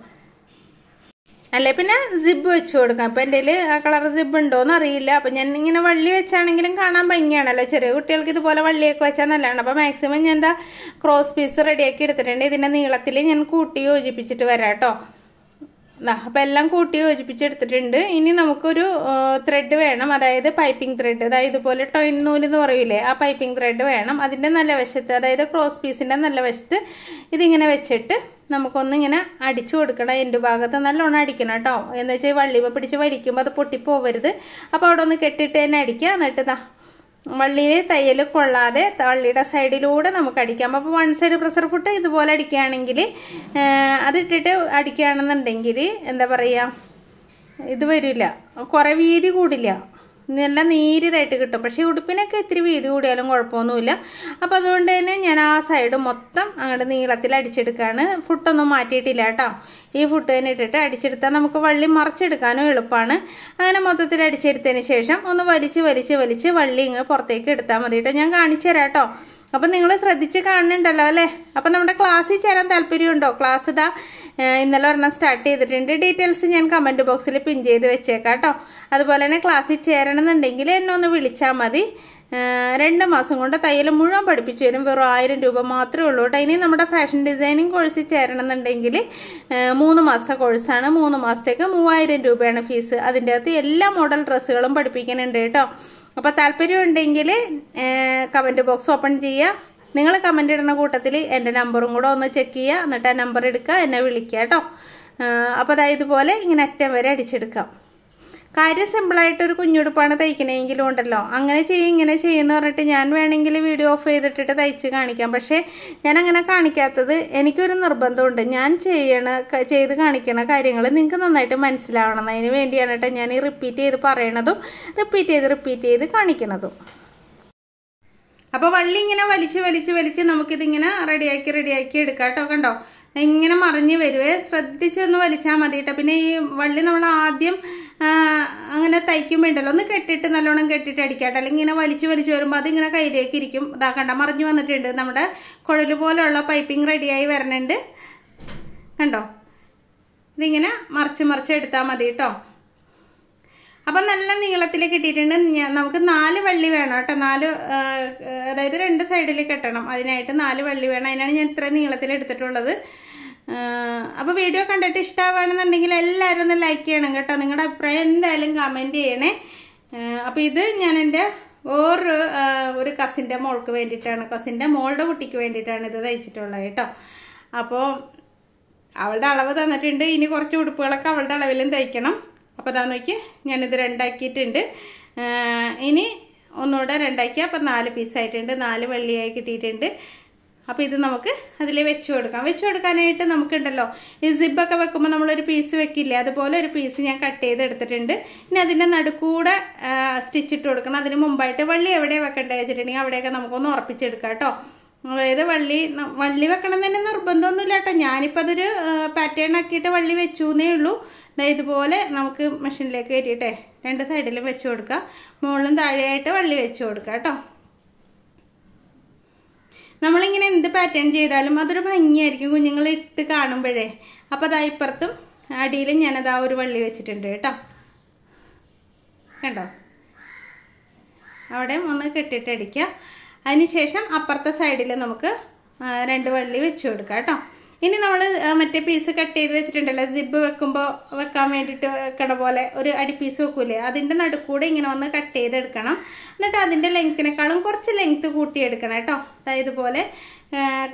Speaker 1: അല്ലെ പിന്നെ ജിബ് വെച്ച് കൊടുക്കാം അപ്പം എൻ്റെ ആ കളർ ജിബ് ഉണ്ടോന്ന് അറിയില്ല അപ്പം ഞാൻ ഇങ്ങനെ വള്ളി വെച്ചാണെങ്കിലും കാണാൻ ഭംഗിയാണല്ലോ ചെറിയ കുട്ടികൾക്ക് ഇതുപോലെ വള്ളിയൊക്കെ വെച്ചാൽ നല്ലതാണ് അപ്പോൾ മാക്സിമം ഞാൻ എന്താ ക്രോസ് പീസ് റെഡിയാക്കി എടുത്തിട്ടുണ്ട് ഇതിൻ്റെ നീളത്തിൽ ഞാൻ കൂട്ടി യോജിപ്പിച്ചിട്ട് വരാം കേട്ടോ അപ്പം എല്ലാം കൂട്ടി യോജിപ്പിച്ചെടുത്തിട്ടുണ്ട് ഇനി നമുക്കൊരു ത്രെഡ് വേണം അതായത് പൈപ്പിംഗ് ത്രെഡ് അതായത് ഇതുപോലെ ടൊയിൻ എന്ന് പറയൂലേ ആ പൈപ്പിംഗ് ത്രെഡ് വേണം അതിൻ്റെ നല്ല വശത്ത് അതായത് ക്രോസ് പീസിൻ്റെ നല്ല വശത്ത് ഇതിങ്ങനെ വെച്ചിട്ട് നമുക്കൊന്നിങ്ങനെ അടിച്ചു കൊടുക്കണം എൻ്റെ ഭാഗത്ത് നല്ലോണം അടിക്കണം കേട്ടോ എന്ന് വെച്ചാൽ വള്ളിമ പിടിച്ച് വലിക്കുമ്പോൾ അത് പൊട്ടിപ്പോവരുത് അപ്പോൾ അവിടെ ഒന്ന് കെട്ടിട്ട് തന്നെ അടിക്കുക എന്നിട്ട് വള്ളിയിൽ തയ്യൽ കൊള്ളാതെ വള്ളിയുടെ സൈഡിലൂടെ നമുക്ക് അടിക്കാം അപ്പോൾ വൺ സൈഡ് പ്രഷർ ഫുട്ട് ഇതുപോലെ അടിക്കുകയാണെങ്കിൽ അതിട്ടിട്ട് അടിക്കുകയാണെന്നുണ്ടെങ്കിൽ എന്താ പറയുക ഇത് വരില്ല കുറേ വീതി കൂടില്ല നല്ല നീരിതായിട്ട് കിട്ടും പക്ഷേ ഉടുപ്പിനൊക്കെ ഇത്തിരി വീതി കൂടിയാലും കുഴപ്പമൊന്നുമില്ല അപ്പോൾ അതുകൊണ്ട് തന്നെ ഞാൻ ആ സൈഡ് മൊത്തം അങ്ങോട്ട് നീളത്തിൽ അടിച്ചെടുക്കുകയാണ് ഫുട്ടൊന്നും മാറ്റിയിട്ടില്ല കേട്ടോ ഈ ഫുട്ട് തന്നെ ഇട്ടിട്ട് അടിച്ചെടുത്താൽ നമുക്ക് വള്ളി മറിച്ചെടുക്കാനും എളുപ്പമാണ് അങ്ങനെ മൊത്തത്തിൽ അടിച്ചെടുത്തതിന് ശേഷം ഒന്ന് വലിച്ച് വലിച്ച് വലിച്ച് വള്ളി ഇങ്ങ് പുറത്തേക്ക് എടുത്താൽ മതി കേട്ടോ ഞാൻ കാണിച്ചു തരാം കേട്ടോ അപ്പം നിങ്ങൾ ശ്രദ്ധിച്ച് കാണുന്നുണ്ടല്ലോ അല്ലേ അപ്പം നമ്മുടെ ക്ലാസ്സിൽ ചേരാൻ താല്പര്യമുണ്ടോ ക്ലാസ് ഇതാ ഇന്നലെ ഒരെണ്ണം സ്റ്റാർട്ട് ചെയ്തിട്ടുണ്ട് ഡീറ്റെയിൽസ് ഞാൻ കമൻറ്റ് ബോക്സിൽ പിൻ ചെയ്ത് വെച്ചേക്കാം കേട്ടോ അതുപോലെ തന്നെ ക്ലാസ്സിൽ ചേരണമെന്നുണ്ടെങ്കിൽ എന്നെ ഒന്ന് വിളിച്ചാൽ മതി രണ്ട് മാസം കൊണ്ട് തയ്യൽ മുഴുവൻ പഠിപ്പിച്ചു തരും വെറും ആയിരം രൂപ മാത്രമേ ഉള്ളൂ കേട്ടോ ഇനി നമ്മുടെ ഫാഷൻ ഡിസൈനിങ് കോഴ്സിൽ ചേരണമെന്നുണ്ടെങ്കിൽ മൂന്ന് മാസത്തെ കോഴ്സാണ് മൂന്ന് മാസത്തേക്ക് മൂവായിരം രൂപയാണ് ഫീസ് അതിൻ്റെ അകത്ത് എല്ലാ മോഡൽ ഡ്രസ്സുകളും പഠിപ്പിക്കുന്നുണ്ട് കേട്ടോ അപ്പോൾ താല്പര്യമുണ്ടെങ്കിൽ കമൻറ്റ് ബോക്സ് ഓപ്പൺ ചെയ്യുക നിങ്ങൾ കമൻ്റ് ഇടുന്ന കൂട്ടത്തിൽ എൻ്റെ നമ്പറും കൂടെ ഒന്ന് ചെക്ക് ചെയ്യുക എന്നിട്ട് ആ നമ്പർ എടുക്കുക എന്നെ വിളിക്കുക കേട്ടോ അപ്പോൾ അതായത് ഇതുപോലെ ഇങ്ങനെ അറ്റം വരെ അടിച്ചെടുക്കാം കാര്യം സിമ്പിളായിട്ട് ഒരു കുഞ്ഞുടുപ്പാണ് തയ്ക്കണമെങ്കിലും ഉണ്ടല്ലോ അങ്ങനെ ചെയ്യും ഇങ്ങനെ ചെയ്യുമെന്ന് പറഞ്ഞിട്ട് ഞാൻ വേണമെങ്കിൽ വീഡിയോ ഓഫ് ചെയ്തിട്ടിട്ട് തയ്ച്ച് കാണിക്കാം പക്ഷേ ഞാൻ അങ്ങനെ കാണിക്കാത്തത് എനിക്കൊരു നിർബന്ധമുണ്ട് ഞാൻ ചെയ്യണ ചെയ്ത് കാണിക്കണ കാര്യങ്ങൾ നിങ്ങൾക്ക് നന്നായിട്ട് മനസ്സിലാവണം അതിന് വേണ്ടിയാണ് കേട്ടോ ഞാൻ ഈ റിപ്പീറ്റ് ചെയ്ത് പറയണതും റിപ്പീറ്റ് ചെയ്ത് റിപ്പീറ്റ് ചെയ്ത് കാണിക്കണതും അപ്പോൾ വള്ളി ഇങ്ങനെ വലിച്ച് വലിച്ച് വലിച്ച് നമുക്കിതിങ്ങനെ റെഡിയാക്കി റെഡിയാക്കി എടുക്കാം കേട്ടോ കണ്ടോ ഇങ്ങനെ മറിഞ്ഞു വരുവേ ശ്രദ്ധിച്ചൊന്ന് വലിച്ചാൽ മതി കേട്ടോ പിന്നെ ഈ വള്ളി നമ്മൾ ആദ്യം അങ്ങനെ തയ്ക്കുമ്പോണ്ടല്ലോ ഒന്ന് കെട്ടിട്ട് നല്ലോണം കെട്ടിട്ട് അടിക്കാട്ടെ അല്ലെങ്കിൽ ഇങ്ങനെ വലിച്ചു വലിച്ചു വരുമ്പോൾ അതിങ്ങനെ കയ്യിലേക്ക് ഇരിക്കും ഇതാ കണ്ട മറിഞ്ഞു വന്നിട്ടുണ്ട് നമ്മുടെ കുഴൽ പോലെയുള്ള പൈപ്പിംഗ് റെഡിയായി വരണുണ്ട് കണ്ടോ ഇതിങ്ങനെ മറിച്ച് മറിച്ച് എടുത്താൽ മതി കേട്ടോ അപ്പം നല്ല നീളത്തിൽ കിട്ടിയിട്ടുണ്ട് നമുക്ക് നാല് വള്ളി വേണം കേട്ടോ നാല് അതായത് രണ്ട് സൈഡിൽ കെട്ടണം അതിനായിട്ട് നാല് വള്ളി വേണം അതിനാണ് ഞാൻ ഇത്ര നീളത്തിൽ എടുത്തിട്ടുള്ളത് അപ്പോൾ വീഡിയോ കണ്ടിട്ട് ഇഷ്ടമാവുകയാണെന്നുണ്ടെങ്കിൽ എല്ലാവരും ഒന്ന് ലൈക്ക് ചെയ്യണം കേട്ടോ നിങ്ങളുടെ അഭിപ്രായം എന്തായാലും കമൻറ്റ് ചെയ്യണേ അപ്പോൾ ഇത് ഞാൻ എൻ്റെ വേറൊരു ഒരു കസിൻ്റെ മോൾക്ക് വേണ്ടിയിട്ടാണ് കസിൻ്റെ മോളുടെ കുട്ടിക്ക് വേണ്ടിയിട്ടാണ് ഇത് തയ്ച്ചിട്ടുള്ളത് കേട്ടോ അപ്പോൾ അവളുടെ അളവ് തന്നിട്ടുണ്ട് ഇനി കുറച്ച് ഉടുപ്പുകളൊക്കെ അവളുടെ അളവിലും തയ്ക്കണം അപ്പം അതാ നോക്കി ഞാനിത് രണ്ടാക്കിയിട്ടുണ്ട് ഇനി ഒന്നുകൂടെ രണ്ടാക്കി അപ്പം നാല് പീസായിട്ടുണ്ട് നാല് വെള്ളിയായി കിട്ടിയിട്ടുണ്ട് അപ്പോൾ ഇത് നമുക്ക് അതിൽ വെച്ച് കൊടുക്കാം വെച്ച് കൊടുക്കാനായിട്ട് നമുക്കുണ്ടല്ലോ ഈ സിബൊക്കെ വെക്കുമ്പോൾ നമ്മളൊരു പീസ് വെക്കില്ലേ അതുപോലെ ഒരു പീസ് ഞാൻ കട്ട് ചെയ്ത് എടുത്തിട്ടുണ്ട് ഇനി അതിൻ്റെ നടുക്കൂടെ സ്റ്റിച്ച് ഇട്ട് കൊടുക്കണം അതിന് മുമ്പായിട്ട് വള്ളി എവിടെ വെക്കേണ്ടത് വെച്ചിട്ടുണ്ടെങ്കിൽ അവിടെയൊക്കെ നമുക്കൊന്ന് ഉറപ്പിച്ചെടുക്കാം കേട്ടോ അതായത് വള്ളി വള്ളി വെക്കണം തന്നെ നിർബന്ധമൊന്നുമില്ല കേട്ടോ ഞാനിപ്പോൾ അതൊരു പാറ്റേൺ ആക്കിയിട്ട് വള്ളി വെച്ചു എന്നേ ഉള്ളൂ ഇതുപോലെ നമുക്ക് മെഷീനിലേക്ക് കയറ്റിയിട്ടേ രണ്ട് സൈഡിലും വെച്ച് കൊടുക്കുക മുകളിലും താഴെയായിട്ട് വള്ളി വെച്ച് കൊടുക്കുക കേട്ടോ നമ്മളിങ്ങനെ എന്ത് പാറ്റേൺ ചെയ്താലും അതൊരു ഭംഗിയായിരിക്കും കുഞ്ഞുങ്ങൾ ഇട്ട് കാണുമ്പോഴേ അപ്പോൾ അതാ ഇപ്പുറത്തും അടിയിൽ ഞാനത് ആ ഒരു വള്ളി വെച്ചിട്ടുണ്ട് കേട്ടോ കണ്ടോ അവിടെ ഒന്ന് കെട്ടിയിട്ടടിക്കുക ശേഷം അപ്പുറത്തെ സൈഡിൽ നമുക്ക് രണ്ട് വള്ളി വെച്ച് കൊടുക്കാം കേട്ടോ ഇനി നമ്മൾ മറ്റേ പീസ് കട്ട് ചെയ്ത് വെച്ചിട്ടുണ്ടല്ലോ സിബ് വെക്കുമ്പോൾ വെക്കാൻ വേണ്ടിയിട്ട് വെക്കണ പോലെ ഒരു അടി പീസ് വെക്കൂലേ അതിൻ്റെ നടുക്കൂടെ ഇങ്ങനെ ഒന്ന് കട്ട് ചെയ്തെടുക്കണം എന്നിട്ട് അതിൻ്റെ ലെങ്ത്തിനേക്കാളും കുറച്ച് ലെങ്ത്ത് കൂട്ടിയെടുക്കണം കേട്ടോ അതായത് പോലെ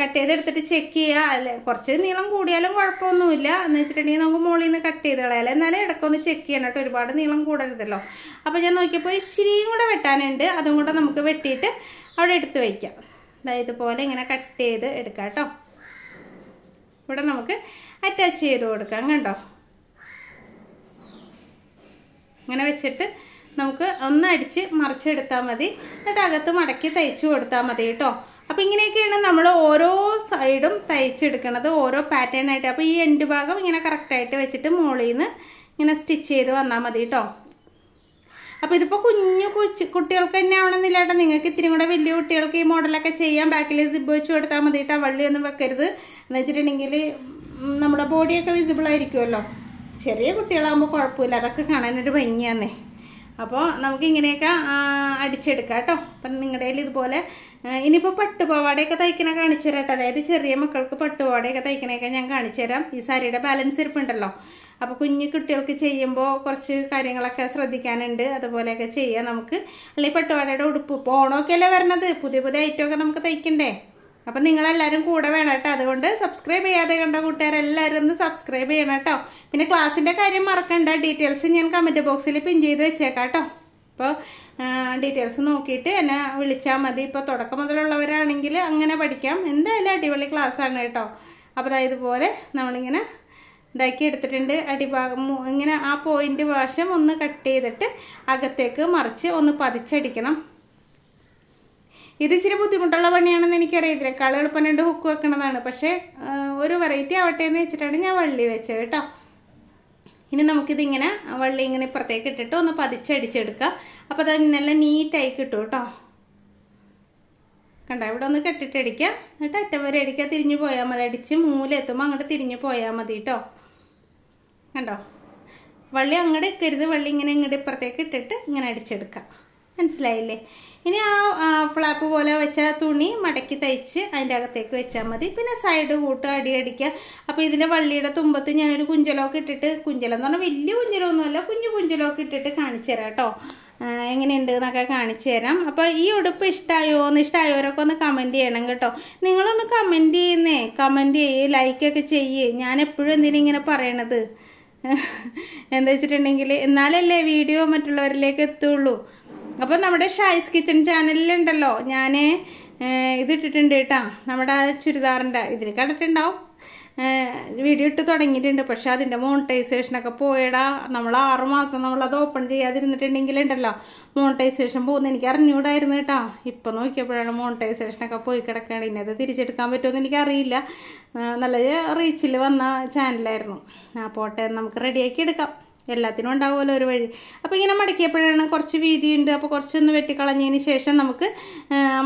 Speaker 1: കട്ട് ചെയ്തെടുത്തിട്ട് ചെക്ക് ചെയ്യുക അല്ലെ കുറച്ച് നീളം കൂടിയാലും കുഴപ്പമൊന്നുമില്ല എന്ന് വെച്ചിട്ടുണ്ടെങ്കിൽ നമുക്ക് മുകളിൽ നിന്ന് കട്ട് ചെയ്ത് കളയാലേ എന്നാലും ഇടക്കൊന്ന് ചെക്ക് ചെയ്യണം കേട്ടോ ഒരുപാട് നീളം കൂടരുതല്ലോ അപ്പോൾ ഞാൻ നോക്കിയപ്പോൾ ഇച്ചിരിയും കൂടെ വെട്ടാനുണ്ട് അതും കൂടെ നമുക്ക് വെട്ടിയിട്ട് അവിടെ എടുത്ത് വയ്ക്കാം അതായത് പോലെ ഇങ്ങനെ കട്ട് ചെയ്ത് എടുക്കാം കേട്ടോ ഇവിടെ നമുക്ക് അറ്റാച്ച് ചെയ്ത് കൊടുക്കാം കണ്ടോ ഇങ്ങനെ വെച്ചിട്ട് നമുക്ക് ഒന്ന് അടിച്ച് മറിച്ചെടുത്താൽ മതി എന്നിട്ട് അകത്ത് മടക്കി തയ്ച്ചു കൊടുത്താൽ മതി കേട്ടോ അപ്പോൾ ഇങ്ങനെയൊക്കെയാണ് നമ്മൾ ഓരോ സൈഡും തയ്ച്ചെടുക്കുന്നത് ഓരോ പാറ്റേൺ ആയിട്ട് അപ്പോൾ ഈ എൻഡ് ഭാഗം ഇങ്ങനെ കറക്റ്റായിട്ട് വെച്ചിട്ട് മുകളിൽ നിന്ന് ഇങ്ങനെ സ്റ്റിച്ച് ചെയ്ത് വന്നാൽ മതി കേട്ടോ അപ്പോൾ ഇതിപ്പോൾ കുഞ്ഞു കൊച്ചു കുട്ടികൾക്ക് തന്നെ ആവണമെന്നില്ല കേട്ടോ നിങ്ങൾക്ക് ഇത്തിരി കൂടെ വലിയ കുട്ടികൾക്ക് ഈ മോഡലൊക്കെ ചെയ്യാം ബാക്കിൽ സിബ് വെച്ച് കൊടുത്താൽ മതി കേട്ടോ വള്ളിയൊന്നും വെക്കരുത് എന്ന് വെച്ചിട്ടുണ്ടെങ്കിൽ നമ്മുടെ ബോഡിയൊക്കെ വിസിബിൾ ആയിരിക്കുമല്ലോ ചെറിയ കുട്ടികളാകുമ്പോൾ കുഴപ്പമില്ല അതൊക്കെ കാണാനൊരു ഭംഗിയാന്നേ അപ്പോൾ നമുക്ക് ഇങ്ങനെയൊക്കെ അടിച്ചെടുക്കാം കേട്ടോ അപ്പം നിങ്ങളുടെ കയ്യിൽ ഇതുപോലെ ഇനിയിപ്പോൾ പട്ടുപാവാടയൊക്കെ തയ്ക്കണേ കാണിച്ചു തരാം കേട്ടോ അതായത് ചെറിയ മക്കൾക്ക് പട്ടുപാവാടയൊക്കെ തയ്ക്കണേക്കെ ഞാൻ കാണിച്ചു തരാം ഈ സാരിയുടെ ബാലൻസ് ഇരിപ്പുണ്ടല്ലോ അപ്പോൾ കുഞ്ഞു കുട്ടികൾക്ക് ചെയ്യുമ്പോൾ കുറച്ച് കാര്യങ്ങളൊക്കെ ശ്രദ്ധിക്കാനുണ്ട് അതുപോലെയൊക്കെ ചെയ്യാം നമുക്ക് അല്ലെങ്കിൽ പട്ടുപാടയുടെ ഉടുപ്പ് പോണോക്കെയല്ലേ വരണത് പുതിയ പുതിയ ഐറ്റമൊക്കെ നമുക്ക് തയ്ക്കണ്ടേ അപ്പം നിങ്ങളെല്ലാവരും കൂടെ വേണം കേട്ടോ അതുകൊണ്ട് സബ്സ്ക്രൈബ് ചെയ്യാതെ കണ്ട കൂട്ടുകാരെല്ലാവരും ഒന്ന് സബ്സ്ക്രൈബ് ചെയ്യണം കേട്ടോ പിന്നെ ക്ലാസ്സിൻ്റെ കാര്യം മറക്കണ്ട ഡീറ്റെയിൽസ് ഞാൻ കമൻറ്റ് ബോക്സിൽ പിൻ ചെയ്ത് വെച്ചേക്കാം കേട്ടോ അപ്പോൾ ഡീറ്റെയിൽസ് നോക്കിയിട്ട് എന്നെ വിളിച്ചാൽ മതി ഇപ്പോൾ തുടക്കം മുതലുള്ളവരാണെങ്കിൽ അങ്ങനെ പഠിക്കാം എന്തായാലും അടിപൊളി ക്ലാസ്സാണ് കേട്ടോ അപ്പോൾ അതായത് ഇതുപോലെ നമ്മളിങ്ങനെ ഇതാക്കി എടുത്തിട്ടുണ്ട് അടിഭാഗം ഇങ്ങനെ ആ പോയിൻ്റ് ഭാഷം ഒന്ന് കട്ട് ചെയ്തിട്ട് അകത്തേക്ക് മറിച്ച് ഒന്ന് പതിച്ചടിക്കണം ഇത് ഇച്ചിരി ബുദ്ധിമുട്ടുള്ള പണിയാണെന്ന് എനിക്കറിയത്തില്ല കളി എളുപ്പം രണ്ട് ഹുക്ക് വെക്കണതാണ് പക്ഷേ ഒരു വെറൈറ്റി ആവട്ടെ എന്ന് വെച്ചിട്ടാണ് ഞാൻ വള്ളി വെച്ചത് കേട്ടോ ഇനി നമുക്കിതിങ്ങനെ വള്ളി ഇങ്ങനെ ഇപ്പുറത്തേക്ക് ഇട്ടിട്ട് ഒന്ന് പതിച്ചടിച്ചെടുക്കുക അപ്പോൾ അത് നല്ല നീറ്റായി കിട്ടും കേട്ടോ കണ്ട ഇവിടെ ഒന്ന് കെട്ടിട്ടടിക്കുക എന്നിട്ട് അറ്റം വരെ അടിക്കുക തിരിഞ്ഞു പോയാൽ മതി അടിച്ച് മൂലെത്തുമ്പോൾ അങ്ങോട്ട് തിരിഞ്ഞു പോയാൽ മതി കേട്ടോ കണ്ടോ വള്ളി അങ്ങോട്ട് ഇക്കരുത് വള്ളി ഇങ്ങനെ ഇങ്ങോട്ട് ഇപ്പുറത്തേക്ക് ഇട്ടിട്ട് ഇങ്ങനെ അടിച്ചെടുക്കാം മനസ്സിലായില്ലേ ഇനി ആ ഫ്ലാപ്പ് പോലെ വെച്ച തുണി മടക്കി തയ്ച്ച് അതിൻ്റെ അകത്തേക്ക് വെച്ചാൽ മതി പിന്നെ സൈഡ് കൂട്ട് അടി അടിക്കുക അപ്പോൾ ഇതിൻ്റെ വള്ളിയുടെ തുമ്പത്ത് ഞാനൊരു കുഞ്ചലോക്കെ ഇട്ടിട്ട് കുഞ്ചലം എന്ന് പറഞ്ഞാൽ വലിയ കുഞ്ചലമൊന്നുമല്ല കുഞ്ഞു കുഞ്ചലോക്കെ ഇട്ടിട്ട് കാണിച്ചു തരാം കേട്ടോ എങ്ങനെയുണ്ട് എന്നൊക്കെ കാണിച്ചു തരാം അപ്പോൾ ഈ ഉടുപ്പ് ഇഷ്ടമായോ എന്ന് ഇഷ്ടമായവരൊക്കെ ഒന്ന് കമൻറ്റ് ചെയ്യണം കേട്ടോ നിങ്ങളൊന്ന് കമൻറ്റ് ചെയ്യുന്നേ കമൻറ്റ് ചെയ്യേ ലൈക്കൊക്കെ ചെയ്യേ ഞാൻ എപ്പോഴും എന്തിനാ ഇങ്ങനെ പറയണത് (laughs) എന്താ വെച്ചിട്ടുണ്ടെങ്കിൽ എന്നാലല്ലേ വീഡിയോ മറ്റുള്ളവരിലേക്ക് എത്തുള്ളൂ അപ്പോൾ നമ്മുടെ ഷൈസ് കിച്ചൺ ചാനലിലുണ്ടല്ലോ ഞാൻ ഇതിട്ടിട്ടുണ്ട് കേട്ടോ നമ്മുടെ ആ ചുരിദാറിൻ്റെ ഇതിൽ കണ്ടിട്ടുണ്ടാവും വീഡിയോ ഇട്ട് തുടങ്ങിയിട്ടുണ്ട് പക്ഷേ അതിൻ്റെ മോണിറ്റൈസേഷനൊക്കെ പോയടാ നമ്മൾ ആറുമാസം നമ്മളത് ഓപ്പൺ ചെയ്യാതിരുന്നിട്ടുണ്ടെങ്കിലുണ്ടല്ലോ മോണിറ്റൈസേഷൻ പോകുന്ന എനിക്ക് അറിഞ്ഞുകൂടായിരുന്നു കേട്ടോ ഇപ്പം നോക്കിയപ്പോഴാണ് മോണിറ്റൈസേഷനൊക്കെ പോയി കിടക്കുകയാണ് ഇനി അത് തിരിച്ചെടുക്കാൻ പറ്റുമെന്ന് എനിക്കറിയില്ല നല്ല റീച്ചിൽ വന്ന ചാനലായിരുന്നു ആ പോട്ടെ നമുക്ക് റെഡിയാക്കി എടുക്കാം എല്ലാത്തിനും ഉണ്ടാവുമല്ലോ ഒരു വഴി അപ്പോൾ ഇങ്ങനെ മടക്കിയപ്പോഴാണ് കുറച്ച് വീതിയുണ്ട് അപ്പോൾ കുറച്ചൊന്ന് വെട്ടിക്കളഞ്ഞതിന് ശേഷം നമുക്ക്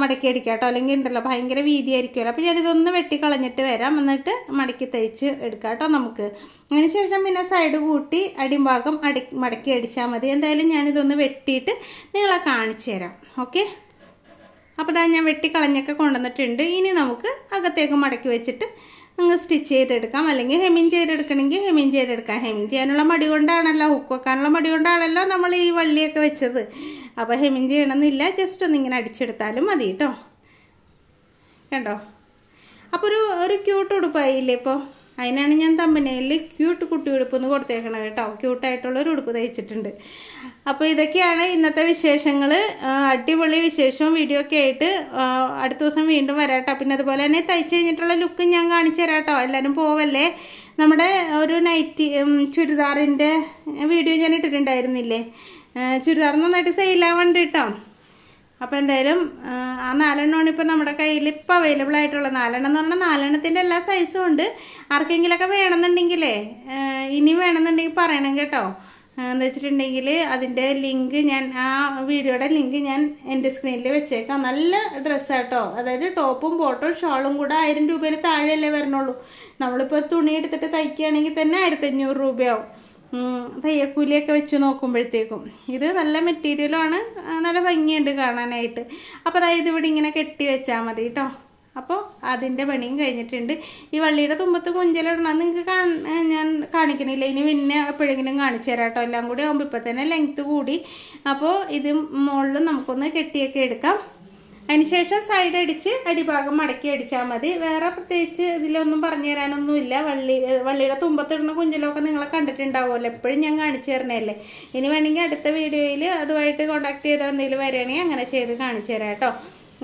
Speaker 1: മടക്കി കേട്ടോ അല്ലെങ്കിൽ ഉണ്ടല്ലോ ഭയങ്കര ആയിരിക്കുമല്ലോ അപ്പോൾ ഞാനിതൊന്ന് വെട്ടിക്കളഞ്ഞിട്ട് വരാം എന്നിട്ട് മടക്കി തയ്ച്ച് എടുക്കാം കേട്ടോ നമുക്ക് അതിന് ശേഷം പിന്നെ സൈഡ് കൂട്ടി അടിഭാഗം അടി മടക്കി അടിച്ചാൽ മതി എന്തായാലും ഞാനിതൊന്ന് വെട്ടിയിട്ട് നിങ്ങളെ കാണിച്ചു തരാം ഓക്കെ അപ്പോൾ ഞാൻ വെട്ടിക്കളഞ്ഞൊക്കെ കൊണ്ടുവന്നിട്ടുണ്ട് ഇനി നമുക്ക് അകത്തേക്ക് മടക്കി വെച്ചിട്ട് അങ്ങ് സ്റ്റിച്ച് ചെയ്തെടുക്കാം അല്ലെങ്കിൽ ഹെമ്മിങ് ചെയ്തെടുക്കണമെങ്കിൽ ഹെമ്മിങ് ചെയ്തെടുക്കാം ഹെമ്മിങ് ചെയ്യാനുള്ള മടി കൊണ്ടാണല്ലോ ഹുക്ക് വെക്കാനുള്ള മടി കൊണ്ടാണല്ലോ നമ്മൾ ഈ വള്ളിയൊക്കെ വെച്ചത് അപ്പോൾ ഹെമ്മിങ് ചെയ്യണമെന്നില്ല ജസ്റ്റ് ഒന്നിങ്ങനെ അടിച്ചെടുത്താലും മതി കേട്ടോ കണ്ടോ അപ്പോൾ ഒരു ഒരു ക്യൂട്ട് ഉടുപ്പായില്ലേ ഇപ്പോൾ അതിനാണ് ഞാൻ തമ്പനയിൽ ക്യൂട്ട് കുട്ടി ഉടുപ്പ് എന്ന് കൊടുത്തേക്കണത് കേട്ടോ ക്യൂട്ടായിട്ടുള്ളൊരു ഉടുപ്പ് തയ്ച്ചിട്ടുണ്ട് അപ്പോൾ ഇതൊക്കെയാണ് ഇന്നത്തെ വിശേഷങ്ങൾ അടിപൊളി വിശേഷവും വീഡിയോ ഒക്കെ ആയിട്ട് അടുത്ത ദിവസം വീണ്ടും വരാട്ടോ പിന്നെ അതുപോലെ തന്നെ തയ്ച്ച് കഴിഞ്ഞിട്ടുള്ള ലുക്ക് ഞാൻ കാണിച്ചു തരാം കേട്ടോ എല്ലാവരും പോവല്ലേ നമ്മുടെ ഒരു നൈറ്റി ചുരിദാറിൻ്റെ വീഡിയോ ഞാൻ ഇട്ടിട്ടുണ്ടായിരുന്നില്ലേ ചുരിദാർ നന്നായിട്ട് സെയിലാവണ്ട് കേട്ടോ അപ്പോൾ എന്തായാലും ആ നാലെണ്ണമാണ് ഇപ്പോൾ നമ്മുടെ കയ്യിൽ ഇപ്പോൾ അവൈലബിൾ ആയിട്ടുള്ള നാലെണ്ണം എന്ന് പറഞ്ഞാൽ നാലെണ്ണത്തിൻ്റെ എല്ലാ സൈസും ഉണ്ട് ആർക്കെങ്കിലൊക്കെ വേണമെന്നുണ്ടെങ്കിലേ ഇനിയും വേണമെന്നുണ്ടെങ്കിൽ പറയണം കേട്ടോ എന്ന് വെച്ചിട്ടുണ്ടെങ്കിൽ അതിൻ്റെ ലിങ്ക് ഞാൻ ആ വീഡിയോയുടെ ലിങ്ക് ഞാൻ എൻ്റെ സ്ക്രീനിൽ വെച്ചേക്കാം നല്ല ഡ്രസ്സാട്ടോ അതായത് ടോപ്പും ബോട്ടും ഷോളും കൂടെ ആയിരം രൂപയിൽ താഴെയല്ലേ വരണുള്ളൂ നമ്മളിപ്പോൾ തുണി എടുത്തിട്ട് തയ്ക്കുകയാണെങ്കിൽ തന്നെ ആയിരത്തഞ്ഞൂറ് രൂപയാവും പയ്യക്കൂലിയൊക്കെ വെച്ച് നോക്കുമ്പോഴത്തേക്കും ഇത് നല്ല മെറ്റീരിയലാണ് നല്ല ഭംഗിയുണ്ട് കാണാനായിട്ട് അപ്പോൾ അതായത് ഇവിടെ ഇങ്ങനെ കെട്ടി വെച്ചാൽ മതി കേട്ടോ അപ്പോൾ അതിൻ്റെ പണിയും കഴിഞ്ഞിട്ടുണ്ട് ഈ വള്ളിയുടെ തുമ്പത്ത് കുഞ്ചലിടണം നിങ്ങൾക്ക് കാണ ഞാൻ കാണിക്കുന്നില്ല ഇനി പിന്നെ എപ്പോഴെങ്കിലും കാണിച്ചു തരാം കേട്ടോ എല്ലാം കൂടി ആകുമ്പോൾ ഇപ്പം തന്നെ ലെങ്ത്ത് കൂടി അപ്പോൾ ഇത് മുകളിലും നമുക്കൊന്ന് കെട്ടിയൊക്കെ എടുക്കാം അതിനുശേഷം സൈഡ് അടിച്ച് അടിഭാഗം മടക്കി അടിച്ചാൽ മതി വേറെ പ്രത്യേകിച്ച് ഇതിലൊന്നും പറഞ്ഞു ഇല്ല വള്ളി വള്ളിയുടെ തുമ്പത്തിടുന്ന കുഞ്ചിലൊക്കെ നിങ്ങളെ കണ്ടിട്ടുണ്ടാവുമല്ലോ എപ്പോഴും ഞാൻ കാണിച്ചു തരണല്ലേ ഇനി വേണമെങ്കിൽ അടുത്ത വീഡിയോയിൽ അതുമായിട്ട് കോണ്ടാക്ട് ചെയ്ത എന്തെങ്കിലും വരികയാണെങ്കിൽ അങ്ങനെ ചെയ്ത് കാണിച്ചു തരാം കേട്ടോ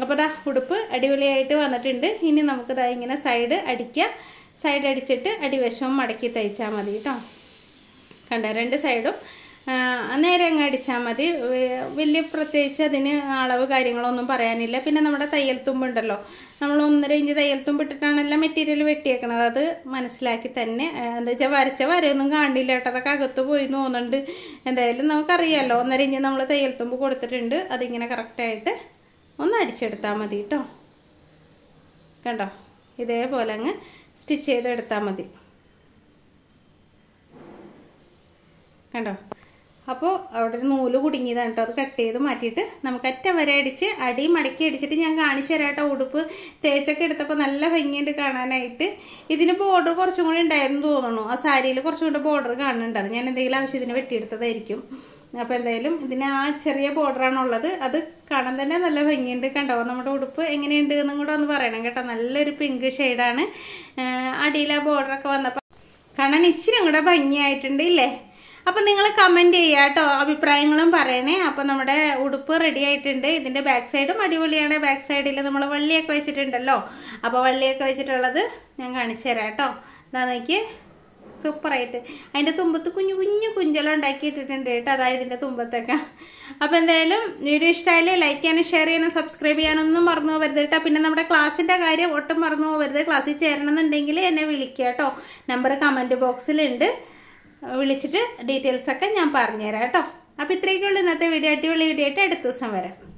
Speaker 1: അപ്പോൾ ദാ ഉടുപ്പ് അടിപൊളിയായിട്ട് വന്നിട്ടുണ്ട് ഇനി നമുക്ക് ദാ ഇങ്ങനെ സൈഡ് അടിക്കുക സൈഡ് അടിച്ചിട്ട് അടിവശവും മടക്കി തയ്ച്ചാൽ മതി കേട്ടോ കണ്ട രണ്ട് സൈഡും നേരെ അങ്ങ് അടിച്ചാൽ മതി വലിയ പ്രത്യേകിച്ച് അതിന് അളവ് കാര്യങ്ങളൊന്നും പറയാനില്ല പിന്നെ നമ്മുടെ തയ്യൽ തുമ്പുണ്ടല്ലോ നമ്മൾ ഒന്നര ഇഞ്ച് തയ്യൽ തുമ്പിട്ടിട്ടാണല്ലോ മെറ്റീരിയൽ വെട്ടിയേക്കണത് അത് മനസ്സിലാക്കി തന്നെ എന്താ വെച്ചാൽ വരച്ച വരയൊന്നും കാണില്ല കേട്ടോ അതൊക്കെ അകത്ത് പോയി തോന്നുന്നുണ്ട് എന്തായാലും നമുക്കറിയാമല്ലോ ഒന്നര ഇഞ്ച് നമ്മൾ തയ്യൽ തുമ്പ് കൊടുത്തിട്ടുണ്ട് അതിങ്ങനെ കറക്റ്റായിട്ട് ഒന്ന് അടിച്ചെടുത്താൽ മതി കേട്ടോ കണ്ടോ ഇതേപോലെ അങ്ങ് സ്റ്റിച്ച് ചെയ്തെടുത്താൽ മതി കണ്ടോ അപ്പോൾ അവിടെ ഒരു നൂല് കുടുങ്ങിയതാണ് കേട്ടോ അത് കട്ട് ചെയ്ത് മാറ്റിയിട്ട് നമുക്ക് അറ്റം വരെ അടിച്ച് അടി മടക്കി അടിച്ചിട്ട് ഞാൻ കാണിച്ചു തരാം കേട്ടോ ഉടുപ്പ് തേച്ചൊക്കെ എടുത്തപ്പോൾ നല്ല ഭംഗിയുണ്ട് കാണാനായിട്ട് ഇതിന് ബോർഡർ കുറച്ചും കൂടി ഉണ്ടായിരുന്നു തോന്നുന്നു ആ സാരിയിൽ കുറച്ചും കൂടി ബോർഡർ കാണുന്നുണ്ട് അത് ഞാൻ എന്തെങ്കിലും ആവശ്യത്തിന് വെട്ടിയെടുത്തതായിരിക്കും അപ്പോൾ എന്തായാലും ഇതിന് ആ ചെറിയ ബോർഡറാണുള്ളത് അത് കാണാൻ തന്നെ നല്ല ഭംഗിയുണ്ട് കണ്ടോ നമ്മുടെ ഉടുപ്പ് എങ്ങനെയുണ്ട് എന്നും കൂടെ ഒന്ന് പറയണം കേട്ടോ നല്ലൊരു പിങ്ക് ഷെയ്ഡാണ് അടിയിൽ ആ ബോർഡറൊക്കെ വന്നപ്പോൾ കാണാൻ ഇച്ചിരി കൂടെ ഭംഗിയായിട്ടുണ്ട് ഇല്ലേ അപ്പം നിങ്ങൾ കമൻറ്റ് ചെയ്യുക കേട്ടോ അഭിപ്രായങ്ങളും പറയണേ അപ്പം നമ്മുടെ ഉടുപ്പ് റെഡി ആയിട്ടുണ്ട് ഇതിൻ്റെ ബാക്ക് സൈഡും അടിപൊളിയാണ് ബാക്ക് സൈഡിൽ നമ്മൾ വള്ളിയൊക്കെ വെച്ചിട്ടുണ്ടല്ലോ അപ്പോൾ വള്ളിയൊക്കെ വെച്ചിട്ടുള്ളത് ഞാൻ കാണിച്ചു തരാം കേട്ടോ എന്താ നോക്കി സൂപ്പറായിട്ട് അതിൻ്റെ തുമ്പത്ത് കുഞ്ഞു കുഞ്ഞു കുഞ്ചലം ഉണ്ടാക്കി ഇട്ടിട്ടുണ്ട് കേട്ടോ അതായത് ഇതിൻ്റെ തുമ്പത്തൊക്കെ അപ്പോൾ എന്തായാലും വീഡിയോ ഇഷ്ടമായാലേ ലൈക്ക് ചെയ്യാനും ഷെയർ ചെയ്യാനും സബ്സ്ക്രൈബ് ചെയ്യാനൊന്നും മറന്നു പോകരുത് കേട്ടോ പിന്നെ നമ്മുടെ ക്ലാസ്സിൻ്റെ കാര്യം ഒട്ടും മറന്നു പോകരുത് ക്ലാസ്സിൽ ചേരണമെന്നുണ്ടെങ്കിൽ എന്നെ വിളിക്കുക കേട്ടോ നമ്പർ കമൻറ്റ് ബോക്സിലുണ്ട് വിളിച്ചിട്ട് ഡീറ്റെയിൽസൊക്കെ ഞാൻ പറഞ്ഞുതരാം കേട്ടോ അപ്പോൾ ഇത്രയൊക്കെയുള്ള ഇന്നത്തെ വീഡിയോ അടിപൊളി വീഡിയോ ആയിട്ട് അടുത്ത ദിവസം വരാം